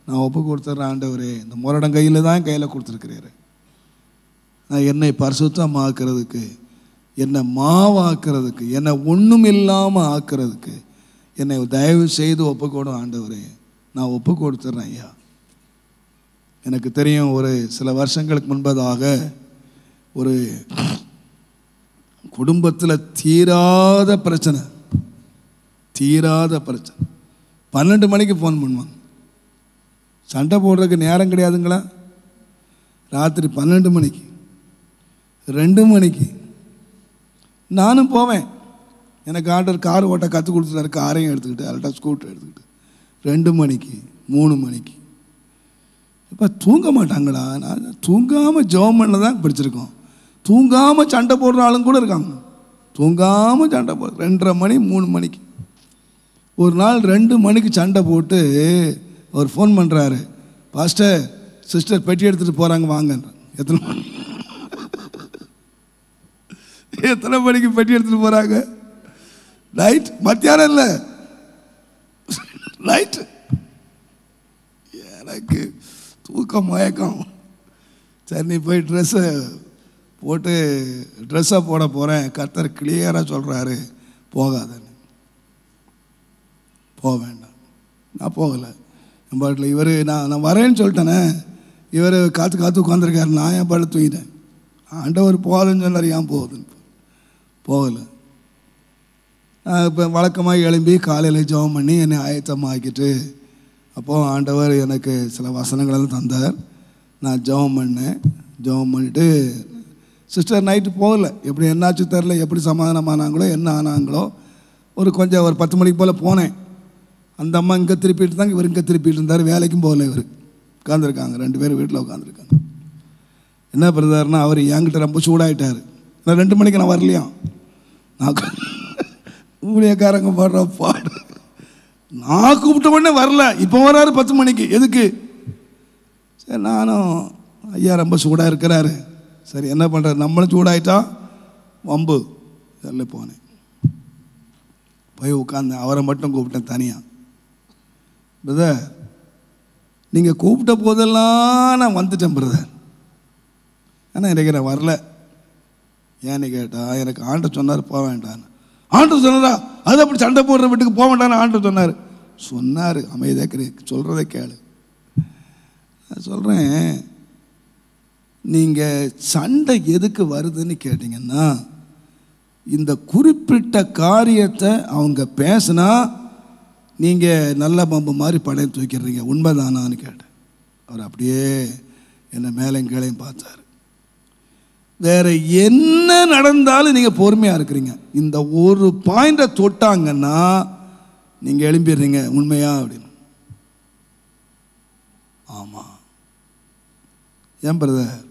நான் ஒப்பு கொடுத்துட்றேன் ஆண்டவரே இந்த முரடன் கையில் தான் கையில் கொடுத்துருக்கிறேரு நான் என்னை பரிசுத்தமாக்குறதுக்கு என்னை மாவாக்குறதுக்கு என்னை ஒன்றும் இல்லாமல் ஆக்குறதுக்கு என்னை தயவு செய்து ஒப்புக்கொடும் ஆண்டவரே நான் ஒப்பு கொடுத்துட்றேன் ஐயா எனக்கு தெரியும் ஒரு சில வருஷங்களுக்கு முன்பதாக ஒரு குடும்பத்தில் தீராத பிரச்சனை தீராத பிரச்சனை பன்னெண்டு மணிக்கு ஃபோன் பண்ணுவாங்க சண்டை போடுறதுக்கு நேரம் கிடையாதுங்களா ராத்திரி பன்னெண்டு மணிக்கு ரெண்டு மணிக்கு நானும் போவேன் எனக்கு ஆர்டர் கார் ஓட்ட கற்றுக் கொடுத்துட்டாரு காரையும் எடுத்துக்கிட்டு அல்ட்டா ஸ்கூட்டர் எடுத்துக்கிட்டு ரெண்டு மணிக்கு மூணு மணிக்கு இப்போ தூங்க மாட்டாங்களா நான் தூங்காமல் ஜெபம் பண்ண தான் படிச்சிருக்கோம் தூங்காமல் சண்டை போடுற ஆளுங்க கூட இருக்காங்க தூங்காமல் சண்டை போ ரெண்டரை மணி மூணு மணிக்கு ஒரு நாள் ரெண்டு மணிக்கு சண்டை போட்டு அவர் ஃபோன் பண்ணுறாரு பாஸ்டர் சிஸ்டர் பெட்டி எடுத்துகிட்டு போகிறாங்க வாங்கன்ற எத்தனை மணி எத்தனை மணிக்கு பெட்டி எடுத்துகிட்டு போகிறாங்க நைட் மத்தியானம் இல்லை நைட்டு எனக்கு தூக்கம் மயக்கம் சரி நீ போய் ட்ரெஸ்ஸு போட்டு ட்ரெஸ்ஸை போட போகிறேன் கர்த்தர் கிளியராக சொல்கிறாரு போகாதன்னு போக வேண்டாம் நான் போகலை என் பாட்டில் இவர் நான் நான் வரேன்னு சொல்லிட்டேனே இவர் காற்று காற்று உட்காந்துருக்காரு நான் என் பாட்டில் தூங்கிட்டேன் ஆண்டவர் போகாதுன்னு சொன்னார் ஏன் போகுதுன்னு போகலை இப்போ வழக்கமாக எழும்பி காலையில் ஜெபம் பண்ணி என்னை ஆயத்தமாக்கிட்டு அப்போது ஆண்டவர் எனக்கு சில வசனங்களெல்லாம் தந்தார் நான் ஜெபம் பண்ணேன் ஜெபம் பண்ணிட்டு சிஸ்டர் நைட்டு போகல எப்படி என்னாச்சு தெரில எப்படி சமாதானமானாங்களோ என்ன ஆனாங்களோ ஒரு கொஞ்சம் ஒரு பத்து மணிக்கு போல் போனேன் அந்த அம்மா இங்கே திருப்பிட்டு தான் இவர் இங்கே திருப்பிட்டு இருந்தார் வேலைக்கும் போகல இவர் உட்காந்துருக்காங்க ரெண்டு பேரும் வீட்டில் உட்காந்துருக்காங்க என்ன பிரதார்னா அவர் என்கிட்ட ரொம்ப சூடாகிட்டார் நான் ரெண்டு மணிக்கு நான் வரலையாம் நான் ஊழியக்காரங்க பாடுற பாடு நான் கூப்பிட்ட உடனே வரல இப்போ வராரு பத்து மணிக்கு எதுக்கு சரி நானும் ஐயா ரொம்ப சூடாக இருக்கிறாரு சரி என்ன பண்ணுறாரு நம்மளும் சூடாயிட்டா வம்பு சரில் போனேன் போய் உட்காந்தேன் அவரை மட்டும் கூப்பிட்டேன் தனியாக பிரதர் நீங்கள் கூப்பிட்ட போதெல்லாம் நான் வந்துட்டேன் பிரதர் ஆனால் இன்றைக்கு நான் வரல ஏன்னு கேட்டால் எனக்கு ஆண்ட சொன்னார் போக வேண்டான்னு ஆண்டு சொன்னதா அது அப்படி சண்டை போடுற வீட்டுக்கு போக மாட்டான்னு ஆண்டு சொன்னார் சொன்னார் அமைதியாக சொல்கிறத கேளு நான் சொல்கிறேன் நீங்கள் சண்டை எதுக்கு வருதுன்னு கேட்டிங்கன்னா இந்த குறிப்பிட்ட காரியத்தை அவங்க பேசுனா நீங்கள் நல்ல பம்பு மாதிரி படையை தூக்கிடுறீங்க உண்மைதானான்னு கேட்டேன் அவர் அப்படியே என்னை மேலே கீழையும் பார்த்தார் வேறு என்ன நடந்தாலும் நீங்கள் பொறுமையாக இருக்கிறீங்க இந்த ஒரு பாயிண்டை தொட்டாங்கன்னா நீங்கள் எழும்பிடுறீங்க உண்மையா அப்படின்னு ஆமாம் ஏன் பிரதர்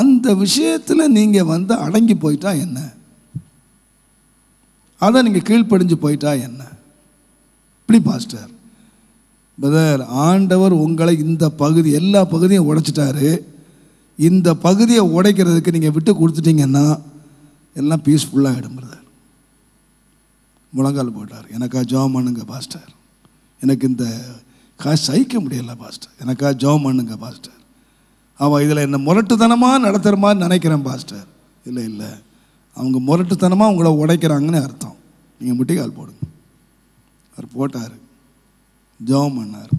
அந்த விஷயத்தில் நீங்கள் வந்து அடங்கி போயிட்டா என்ன அதை நீங்கள் கீழ்ப்படிஞ்சு போயிட்டா என்ன இப்படி பாஸ்டர் பிரதர் ஆண்டவர் உங்களை இந்த பகுதி எல்லா பகுதியும் உடைச்சிட்டாரு இந்த பகுதியை உடைக்கிறதுக்கு நீங்கள் விட்டு கொடுத்துட்டீங்கன்னா எல்லாம் பீஸ்ஃபுல்லாக ஆகிடும் முழங்கால் போட்டார் எனக்கா ஜாம் பண்ணுங்க பாஸ்டர் எனக்கு இந்த காசு சகிக்க முடியல பாஸ்டர் எனக்கா ஜாம் பண்ணுங்க பாஸ்டர் அவள் இதில் என்ன முரட்டுத்தனமாக நடத்துகிற மாதிரி நினைக்கிறேன் பாஸ்டர் இல்லை இல்லை அவங்க முரட்டுத்தனமாக உங்களை உடைக்கிறாங்கன்னு அர்த்தம் நீங்கள் முட்டிக்கால் போடுங்க அவர் போட்டார் ஜெபம் பண்ணார்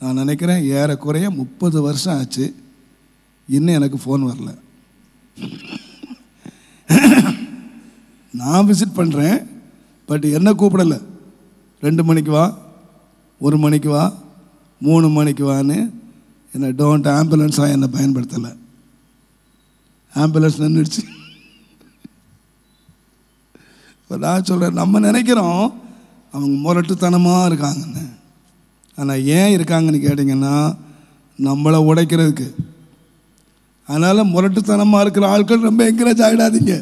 நான் நினைக்கிறேன் ஏறக்குறைய முப்பது வருஷம் ஆச்சு இன்னும் எனக்கு ஃபோன் வரல நான் விசிட் பண்ணுறேன் பட் என்ன கூப்பிடலை ரெண்டு மணிக்கு வா ஒரு மணிக்கு வா மூணு மணிக்கு வான்னு என்னை டோன்ட் ஆம்புலன்ஸாக என்னை பயன்படுத்தலை ஆம்புலன்ஸ் நின்றுடுச்சு இப்போ நான் சொல்கிறேன் நம்ம நினைக்கிறோம் அவங்க முரட்டுத்தனமாக இருக்காங்கன்னு ஆனால் ஏன் இருக்காங்கன்னு கேட்டிங்கன்னா நம்மளை உடைக்கிறதுக்கு அதனால் முரட்டுத்தனமாக இருக்கிற ஆட்கள் ரொம்ப என்கரேஜ் ஆகிடாதீங்க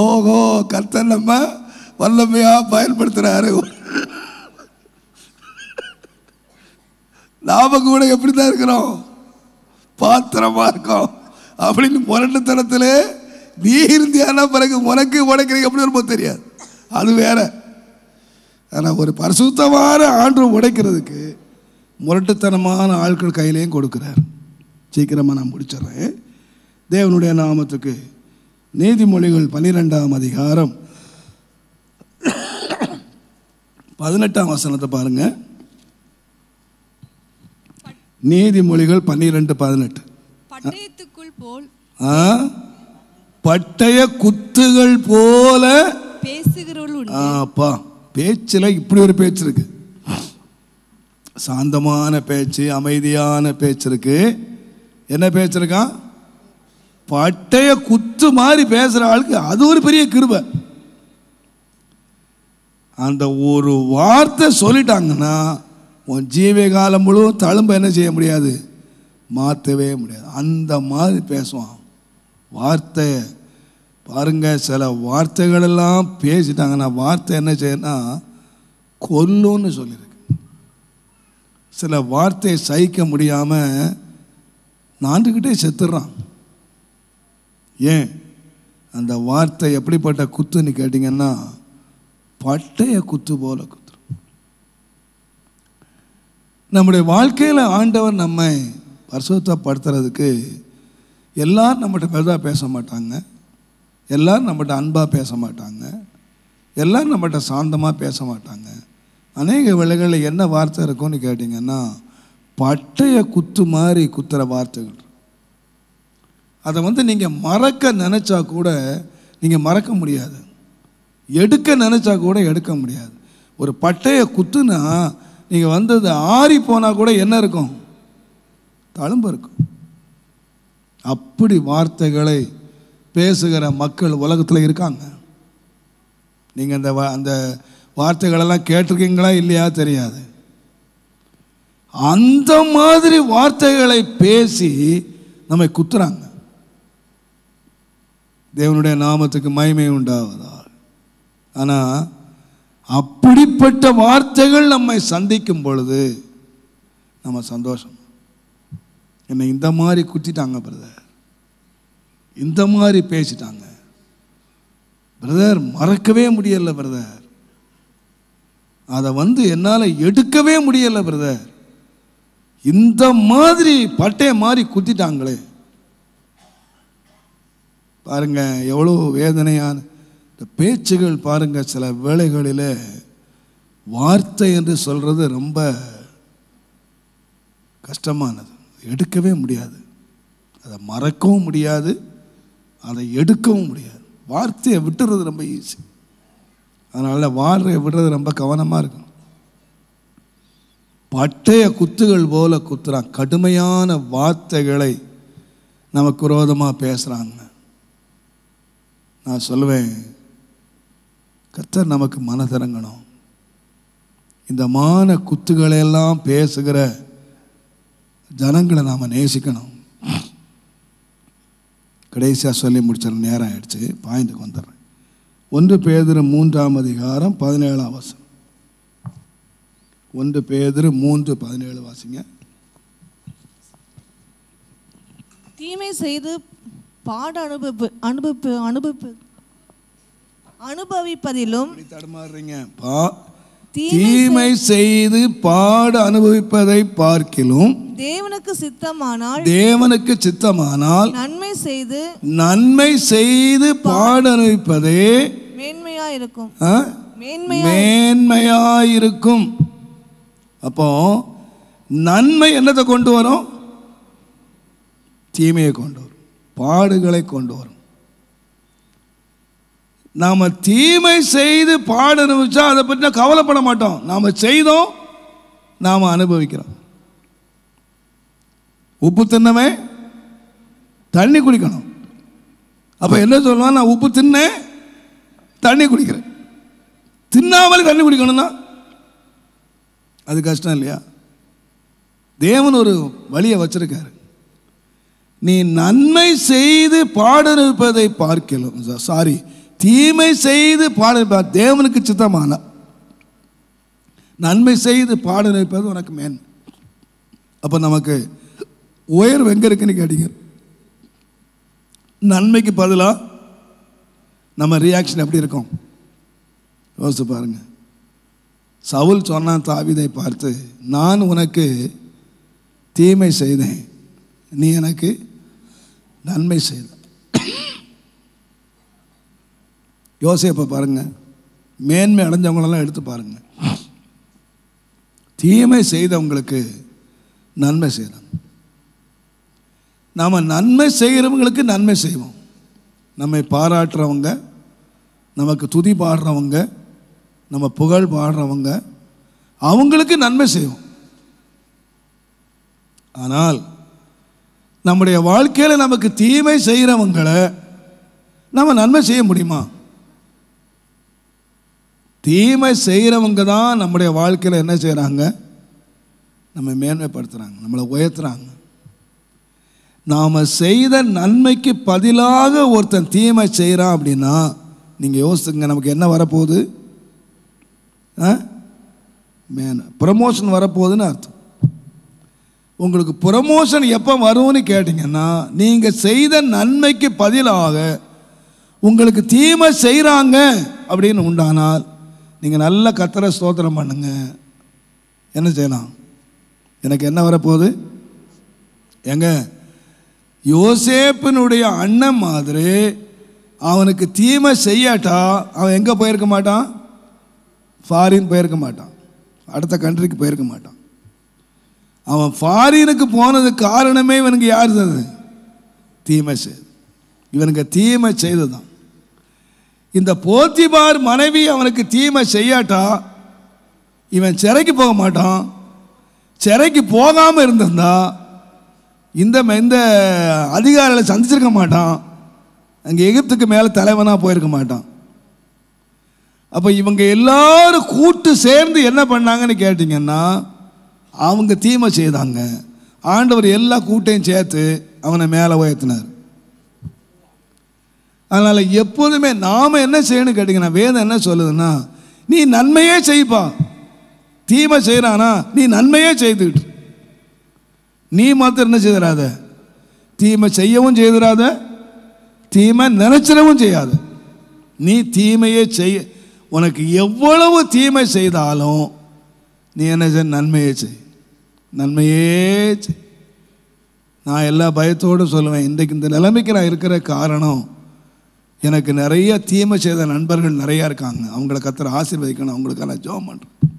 ஓஹோ கர்த்தர் நம்ம வல்லமையாக பயன்படுத்துகிறாரு நாம் கூட எப்படி தான் இருக்கிறோம் பாத்திரமாக இருக்கோம் அப்படின்னு முரட்டுத்தனத்தில் நீ இருந்தியான பிறகு உனக்கு உடைக்கிறீங்க எப்படி ரொம்ப தெரியாது அது வேற ஆனால் ஒரு பரிசுத்தமான ஆண்டு உடைக்கிறதுக்கு முரட்டுத்தனமான ஆட்கள் கையிலையும் கொடுக்குறாரு சீக்கிரமாக நான் முடிச்சிடுறேன் தேவனுடைய நாமத்துக்கு நீதிமொழிகள் பன்னிரெண்டாம் அதிகாரம் பதினெட்டாம் வசனத்தை பாருங்க நீதிமொழிகள் பன்னிரெண்டு பதினெட்டு போல் பட்டய குத்துகள் போல பேசுகிறவர்கள் ஆப்பா பேச்சில் இப்படி ஒரு பேச்சு இருக்கு சாந்தமான பேச்சு அமைதியான பேச்சு இருக்குது என்ன பேச்சிருக்கான் பட்டைய குத்து மாதிரி பேசுகிற ஆளுக்கு அது ஒரு பெரிய கிருபை அந்த ஒரு வார்த்தை சொல்லிட்டாங்கன்னா உன் ஜீவிய காலம் முழுவதும் தழும்ப என்ன செய்ய முடியாது மாற்றவே முடியாது அந்த மாதிரி பேசுவான் வார்த்தை பாருங்க சில வார்த்தைகளெல்லாம் பேசிட்டாங்கன்னா வார்த்தை என்ன செய்யணும் கொல்லுன்னு சொல்லியிருக்கு சில வார்த்தையை சகிக்க முடியாமல் நான்கிட்டே செத்துடுறான் ஏன் அந்த வார்த்தை எப்படிப்பட்ட குத்துன்னு கேட்டிங்கன்னா பட்டைய குத்து போல குத்துரும் நம்முடைய வாழ்க்கையில் ஆண்டவர் நம்மை பரிசுத்தப்படுத்துறதுக்கு எல்லாரும் நம்மகிட்ட பெருதாக பேச மாட்டாங்க எல்லோரும் நம்மகிட்ட அன்பாக பேச மாட்டாங்க எல்லோரும் நம்மகிட்ட சாந்தமாக பேச மாட்டாங்க அநேக விலைகளில் என்ன வார்த்தை இருக்கும்னு கேட்டிங்கன்னா பட்டைய குத்து மாதிரி குத்துற வார்த்தைகள் அதை வந்து நீங்கள் மறக்க நினச்சா கூட நீங்கள் மறக்க முடியாது எடுக்க நினச்சா கூட எடுக்க முடியாது ஒரு பட்டையை குத்துனா நீங்கள் வந்தது ஆறி போனால் கூட என்ன இருக்கும் தழும்பு இருக்கும் அப்படி வார்த்தைகளை பேசுகிற மக்கள் உலகத்தில் இருக்காங்க நீங்கள் அந்த அந்த வார்த்தைகளெல்லாம் கேட்டிருக்கீங்களா இல்லையா தெரியாது அந்த மாதிரி வார்த்தைகளை பேசி நம்மை குத்துறாங்க தேவனுடைய நாமத்துக்கு மகிமை உண்டாவதால் ஆனால் அப்படிப்பட்ட வார்த்தைகள் நம்மை சந்திக்கும் பொழுது நம்ம சந்தோஷம் என்னை இந்த மாதிரி குத்திட்டாங்க பிரதர் இந்த மாதிரி பேசிட்டாங்க பிரதர் மறக்கவே முடியலை பிரதர் அதை வந்து என்னால் எடுக்கவே முடியலை பிரதர் இந்த மாதிரி பட்டைய மாதிரி குத்திட்டாங்களே பாருங்க எவ்வளோ வேதனையான இந்த பேச்சுகள் பாருங்க சில வேளைகளில் வார்த்தை என்று சொல்கிறது ரொம்ப கஷ்டமானது எடுக்கவே முடியாது அதை மறக்கவும் முடியாது அதை எடுக்கவும் முடியாது வார்த்தையை விட்டுறது ரொம்ப ஈஸி அதனால் வாழ்கிற விடுறது ரொம்ப கவனமாக இருக்கும் பட்டைய குத்துகள் போல குத்துறான் கடுமையான வார்த்தைகளை நமக்கு விரோதமாக பேசுகிறாங்க நான் சொல்லுவேன் கத்தர் நமக்கு மனதிறங்கணும் இந்த மான குத்துகளையெல்லாம் பேசுகிற ஜனங்களை நாம் நேசிக்கணும் கடைசியாக சொல்லி முடிச்சிட நேரம் ஆயிடுச்சு பாய்ந்துக்கு வந்துடுறேன் ஒன்று பேதர் மூன்றாம் அதிகாரம் பதினேழாம் வருஷம் ஒன்று பேதர் மூன்று பதினேழு வாசிங்க தீமை செய்து பாட அனுபவிப்பு அனுபவிப்பு அனுபவிப்பு அனுபவிப்பதிலும் தடுமாறுறீங்க பா தீமை செய்து பாட அனுபவிப்பதை பார்க்கிலும் தேவனுக்கு சித்தமானால் தேவனுக்கு சித்தமானால் நன்மை செய்து நன்மை செய்து பாட அனுபவிப்பதே மேன்மையா இருக்கும் மேன்மையாயிருக்கும் அப்போ நன்மை என்னத்தை கொண்டு வரும் தீமையை கொண்டு வரும் பாடுகளை கொண்டு வரும் நாம் தீமை செய்து பாடு அனுபவிச்சா அதை பற்றி கவலைப்பட மாட்டோம் நாம் செய்தோம் நாம் அனுபவிக்கிறோம் உப்பு தின்னவன் தண்ணி குடிக்கணும் அப்போ என்ன சொல்லுவான் நான் உப்பு தின்னேன் தண்ணி குடிக்கிறேன் தின்னாமல் தண்ணி குடிக்கணும்னா அது கஷ்டம் இல்லையா தேவன் ஒரு வழியை வச்சிருக்காரு நீ நன்மை செய்து பாடிருப்பதை பார்க்கலாம் சாரி தீமை செய்து பாடிருப்பார் தேவனுக்கு சித்தமான நன்மை செய்து பாடிருப்பது உனக்கு மேன் அப்போ நமக்கு உயர் எங்கே இருக்குன்னு கேட்டீங்க நன்மைக்கு பதிலாக நம்ம ரியாக்ஷன் எப்படி இருக்கும் யோசிச்சு பாருங்கள் சவுல் சொன்னான் தாவிதை பார்த்து நான் உனக்கு தீமை செய்தேன் நீ எனக்கு நன்மை செய்த யோசிப்பை பாருங்கள் மேன்மை அடைஞ்சவங்களெல்லாம் எடுத்து பாருங்கள் தீமை செய்தவங்களுக்கு நன்மை செய்யலாம் நாம் நன்மை செய்கிறவங்களுக்கு நன்மை செய்வோம் நம்மை பாராட்டுறவங்க நமக்கு துதி பாடுறவங்க நம்ம புகழ் பாடுறவங்க அவங்களுக்கு நன்மை செய்வோம் ஆனால் நம்முடைய வாழ்க்கையில் நமக்கு தீமை செய்கிறவங்களை நம்ம நன்மை செய்ய முடியுமா தீமை செய்கிறவங்க தான் நம்முடைய வாழ்க்கையில் என்ன செய்கிறாங்க நம்ம மேன்மைப்படுத்துகிறாங்க நம்மளை உயர்த்துறாங்க நாம் செய்த நன்மைக்கு பதிலாக ஒருத்தன் தீமை செய்கிறான் அப்படின்னா நீங்கள் யோசிச்சுங்க நமக்கு என்ன வரப்போகுது மேன ப்ரமோஷன் வரப்போகுதுன்னு அர்த்தம் உங்களுக்கு ப்ரமோஷன் எப்போ வரும்னு கேட்டிங்கன்னா நீங்கள் செய்த நன்மைக்கு பதிலாக உங்களுக்கு தீமை செய்கிறாங்க அப்படின்னு உண்டானால் நீங்கள் நல்ல கத்தரை ஸ்தோத்திரம் பண்ணுங்க என்ன செய்யலாம் எனக்கு என்ன வரப்போகுது எங்க யோசேப்பினுடைய அண்ணன் மாதிரி அவனுக்கு தீமை செய்யாட்டா அவன் எங்கே போயிருக்க மாட்டான் ஃபாரின் போயிருக்க மாட்டான் அடுத்த கண்ட்ரிக்கு போயிருக்க மாட்டான் அவன் ஃபாரினுக்கு போனது காரணமே இவனுக்கு யார் தது தீமை செய்து இவனுக்கு தீமை செய்து தான் இந்த போத்திபார் மனைவி அவனுக்கு தீமை செய்யாட்டா இவன் சிறைக்கு போக மாட்டான் சிறைக்கு போகாமல் இருந்திருந்தா இந்த இந்த அதிகாரிகளை சந்திச்சிருக்க மாட்டான் அங்கே எகிப்துக்கு மேலே தலைவனாக போயிருக்க மாட்டான் அப்போ இவங்க எல்லாரும் கூட்டு சேர்ந்து என்ன பண்ணாங்கன்னு கேட்டிங்கன்னா அவங்க தீமை செய்தாங்க ஆண்டவர் எல்லா கூட்டையும் சேர்த்து அவனை மேலே உயர்த்தினார் அதனால் எப்போதுமே நாம் என்ன செய்யணும் கேட்டிங்கன்னா வேதம் என்ன சொல்லுதுன்னா நீ நன்மையே செய்ப்பா தீமை செய்கிறானா நீ நன்மையே செய்துக்கிட்டு நீ மாத்திரம் என்ன செய்திடாத தீமை செய்யவும் செய்திடாத தீமை நினைச்சிடவும் செய்யாத நீ தீமையே செய்ய உனக்கு எவ்வளவு தீமை செய்தாலும் நீ என்ன செய் நன்மையே செய் நன்மையே செய் நான் எல்லா பயத்தோடு சொல்லுவேன் இன்றைக்கு இந்த நிலைமைக்கு நான் இருக்கிற காரணம் எனக்கு நிறைய தீமை செய்த நண்பர்கள் நிறையா இருக்காங்க அவங்கள கத்துற ஆசீர்வதிக்கணும் அவங்களுக்காக நான் ஜோம் பண்ணுறேன்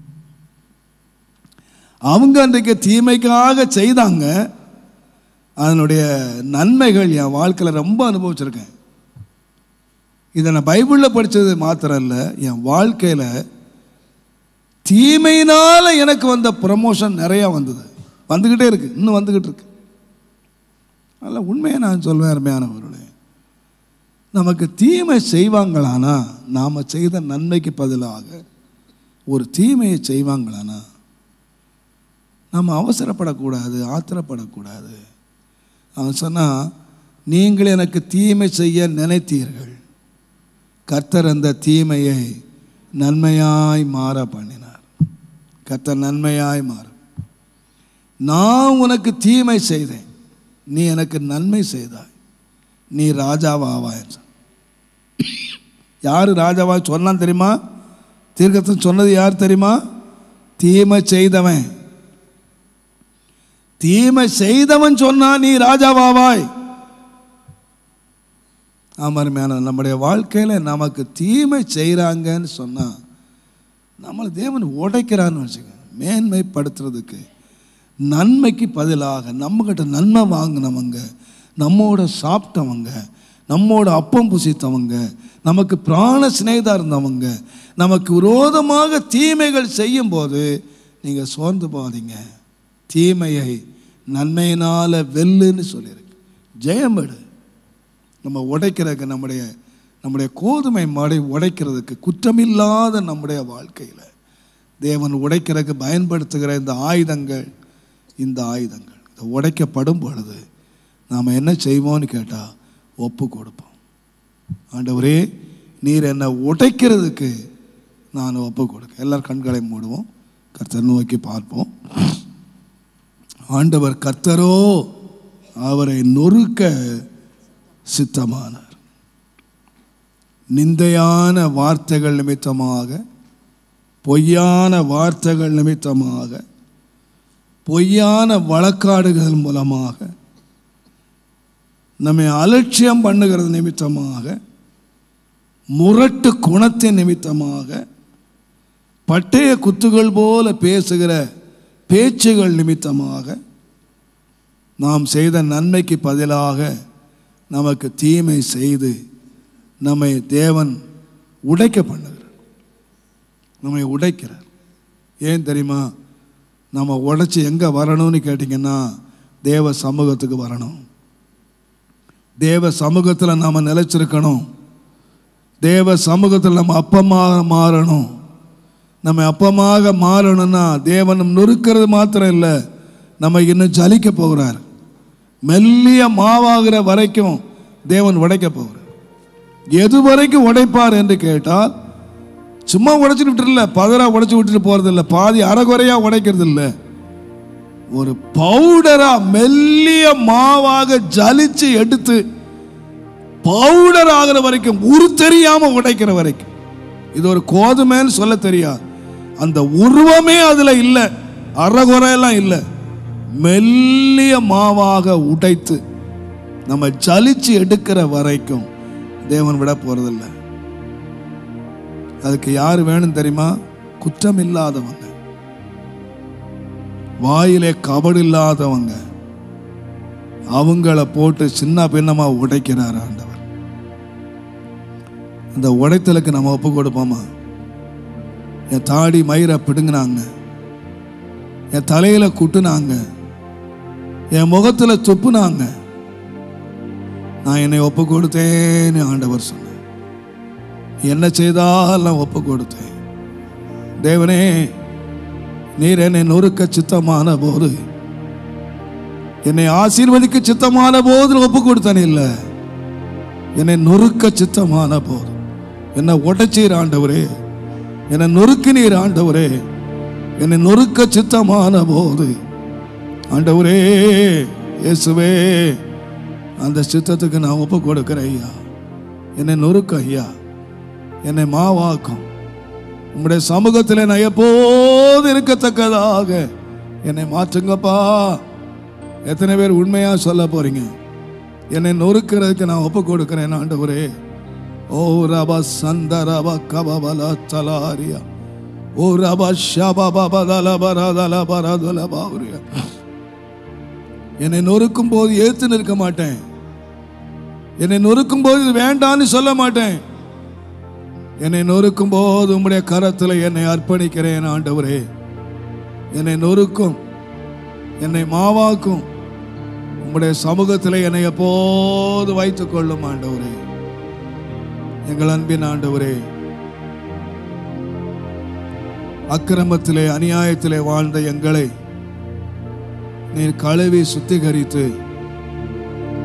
அவங்க அன்றைக்கு தீமைக்காக செய்தாங்க அதனுடைய நன்மைகள் என் வாழ்க்கையில் ரொம்ப அனுபவிச்சிருக்கேன் இதை நான் பைபிளில் படித்தது மாத்திரம் இல்லை என் வாழ்க்கையில் தீமையினால் எனக்கு வந்த ப்ரமோஷன் நிறையா வந்தது வந்துக்கிட்டே இருக்குது இன்னும் வந்துக்கிட்டு இருக்கு அதில் உண்மையை நான் சொல்வேன் அருமையானவர்களே நமக்கு தீமை செய்வாங்களானா நாம் செய்த நன்மைக்கு பதிலாக ஒரு தீமையை செய்வாங்களானா நம்ம அவசரப்படக்கூடாது ஆத்திரப்படக்கூடாது அவன் சொன்னால் நீங்கள் எனக்கு தீமை செய்ய நினைத்தீர்கள் கத்தர் அந்த தீமையை நன்மையாய் மாற பண்ணினார் கத்தர் நன்மையாய் மாற நான் உனக்கு தீமை செய்தேன் நீ எனக்கு நன்மை செய்தாய் நீ ராஜாவாவாய் யார் ராஜாவா சொன்னான் தெரியுமா தீர்க்கத்தன் சொன்னது யார் தெரியுமா தீமை செய்தவன் தீமை செய்தவன் சொன்னா நீ ராஜாவாவாய் ஆமருமையான நம்முடைய வாழ்க்கையில் நமக்கு தீமை செய்கிறாங்கன்னு சொன்னால் நம்மளை தேவன் உடைக்கிறான்னு வச்சுக்க மேன்மைப்படுத்துறதுக்கு நன்மைக்கு பதிலாக நம்மக்கிட்ட நன்மை வாங்கினவங்க நம்மோட சாப்பிட்டவங்க நம்மோட அப்பம் புசித்தவங்க நமக்கு பிராண சிநேகிதாக இருந்தவங்க நமக்கு விரோதமாக தீமைகள் செய்யும்போது நீங்கள் சோர்ந்து போகாதீங்க தீமையை நன்மையினால் வெல்லுன்னு சொல்லியிருக்கு ஜெயம்பெடு நம்ம உடைக்கிறதுக்கு நம்முடைய நம்முடைய கோதுமை மாடை உடைக்கிறதுக்கு குற்றமில்லாத நம்முடைய வாழ்க்கையில் தேவன் உடைக்கிறதுக்கு பயன்படுத்துகிற இந்த ஆயுதங்கள் இந்த ஆயுதங்கள் இந்த உடைக்கப்படும் பொழுது நாம் என்ன செய்வோம்னு கேட்டால் ஒப்பு கொடுப்போம் ஆண்டவரே நீர் என்னை உடைக்கிறதுக்கு நான் ஒப்பு கொடுக்க எல்லோரும் கண்களை மூடுவோம் கர்த்தர் நோக்கி பார்ப்போம் ஆண்டவர் கர்த்தரோ அவரை நொறுக்க சித்தமானார் நிந்தையான வார்த்தைகள் நிமித்தமாக பொய்யான வார்த்தைகள் நிமித்தமாக பொய்யான வழக்காடுகள் மூலமாக நம்மை அலட்சியம் பண்ணுகிறது நிமித்தமாக முரட்டு குணத்தின் நிமித்தமாக பட்டய குத்துகள் போல பேசுகிற பேச்சுகள் நிமித்தமாக நாம் செய்த நன்மைக்கு பதிலாக நமக்கு தீமை செய்து நம்மை தேவன் உடைக்க பண்ணுகிறார் நம்மை உடைக்கிறார் ஏன் தெரியுமா நம்ம உடைச்சி எங்கே வரணும்னு கேட்டிங்கன்னா தேவ சமூகத்துக்கு வரணும் தேவ சமூகத்தில் நாம் நிலச்சிருக்கணும் தேவ சமூகத்தில் நம்ம அப்பமாக மாறணும் நம்ம அப்பமாக மாறணும்னா தேவன் நொறுக்கிறது மாத்திரம் இல்லை நம்ம இன்னும் ஜலிக்க போகிறார் மெல்லிய மாவாகிற வரைக்கும் தேவன் உடைக்க போகிறார் எது வரைக்கும் உடைப்பார் என்று கேட்டால் சும்மா உடைச்சிட்டு விட்டுருல பதராக உடைச்சி விட்டுட்டு இல்லை பாதி அறகுறையாக உடைக்கிறது இல்லை ஒரு பவுடரா மெல்லிய மாவாக ஜலிச்சு எடுத்து பவுடர் ஆகிற வரைக்கும் உரு தெரியாம உடைக்கிற வரைக்கும் இது ஒரு கோதுமைன்னு சொல்ல தெரியாது அந்த உருவமே அதுல இல்லை அறகுறையெல்லாம் இல்லை மெல்லிய மாவாக உடைத்து நம்ம ஜலிச்சு எடுக்கிற வரைக்கும் தேவன் விட போறதில்லை அதுக்கு யார் வேணும் தெரியுமா குற்றம் இல்லாதவங்க வாயிலே கபடு இல்லாதவங்க அவங்கள போட்டு சின்ன பின்னமா உடைக்கிறார் ஆண்டவர் அந்த உடைத்தலுக்கு நம்ம ஒப்பு கொடுப்போமா என் தாடி மயிரை பிடுங்கினாங்க என் தலையில் குட்டுனாங்க என் முகத்தில் துப்புனாங்க நான் என்னை ஒப்பு கொடுத்தேன்னு ஆண்டவர் சொன்னேன் என்ன நான் ஒப்பு கொடுத்தேன் தேவனே நீர் என்னை நொறுக்க சித்தமான போது என்னை ஆசீர்வதிக்க சித்தமான போது ஒப்பு கொடுத்தேன் இல்லை என்னை நொறுக்க சித்தமான போது என்னை உடைச்சீர் ஆண்டவரே என்னை நொறுக்கினீர் ஆண்டவரே என்னை நொறுக்க சித்தமான போது ஆண்டவரே இயேசுவே அந்த சித்தத்துக்கு நான் ஒப்பு கொடுக்குறேன் ஐயா என்னை நொறுக்க ஐயா என்னை மாவாக்கும் உங்களுடைய சமூகத்தில் நான் எப்போது இருக்கத்தக்கதாக என்னை மாற்றுங்கப்பா எத்தனை பேர் உண்மையாக சொல்ல போறீங்க என்னை நொறுக்கிறதுக்கு நான் ஒப்பு கொடுக்குறேன் ஆண்டவரே ஓ ரபா சந்த ரபா கபல தலாரியா ஓ ரபா ஷபபபதல பரதல பரதல பாரியா என்னை நொறுக்கும் போது ஏற்று நிற்க மாட்டேன் என்னை நொறுக்கும் போது இது வேண்டான்னு சொல்ல மாட்டேன் என்னை நொறுக்கும் போது உம்முடைய கரத்தில் என்னை அர்ப்பணிக்கிறேன் ஆண்டவரே என்னை நொறுக்கும் என்னை மாவாக்கும் உங்களுடைய சமூகத்தில் என்னை எப்போது வைத்துக் கொள்ளும் ஆண்டவரே எங்கள் அன்பின் ஆண்டவரே அக்கிரமத்திலே அநியாயத்திலே வாழ்ந்த எங்களை நீர் கழுவி சுத்திகரித்து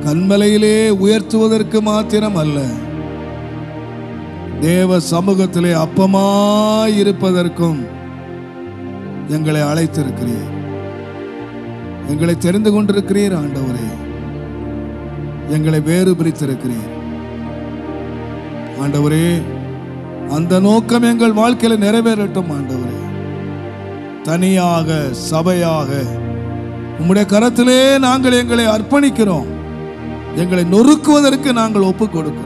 கண்மலையிலே உயர்த்துவதற்கு மாத்திரம் அல்ல தேவ சமூகத்திலே அப்பமாயிருப்பதற்கும் எங்களை அழைத்திருக்கிறீர் எங்களை தெரிந்து கொண்டிருக்கிறீர் ஆண்டவரே எங்களை வேறு பிரித்திருக்கிறீர் ஆண்டவரே அந்த நோக்கம் எங்கள் வாழ்க்கையில் நிறைவேறட்டும் ஆண்டவரே தனியாக சபையாக உம்முடைய கரத்திலே நாங்கள் எங்களை அர்ப்பணிக்கிறோம் எங்களை நொறுக்குவதற்கு நாங்கள் ஒப்பு கொடுக்கிறோம்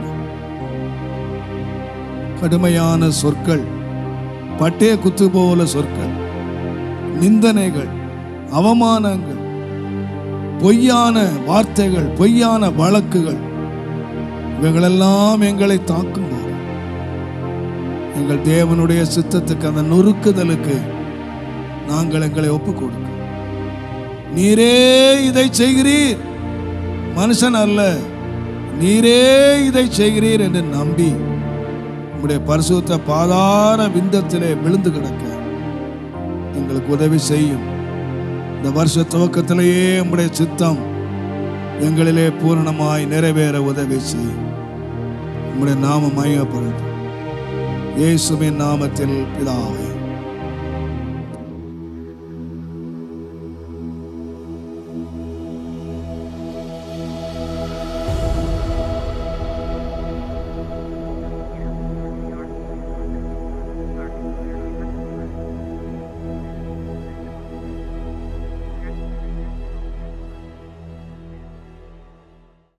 கடுமையான சொற்கள் பட்டே குத்து போல சொற்கள் நிந்தனைகள் அவமானங்கள் பொய்யான வார்த்தைகள் பொய்யான வழக்குகள் இவைகளெல்லாம் எங்களை தாக்கும் எங்கள் தேவனுடைய சித்தத்துக்கு அந்த நொறுக்குதலுக்கு நாங்கள் எங்களை ஒப்புக்கொடுக்கும் நீரே இதை செய்கிறீர் மனுஷன் அல்ல நீரே இதை செய்கிறீர் என்று நம்பி உங்களுடைய பரிசுத்த பாதார விந்தத்திலே விழுந்து கிடக்க எங்களுக்கு உதவி செய்யும் இந்த வருஷ துவக்கத்திலேயே உங்களுடைய சித்தம் எங்களிலே பூரணமாய் நிறைவேற உதவி செய்யும் உங்களுடைய நாம மையப்படுத்தும் இயேசுவின் நாமத்தில் பிதாவை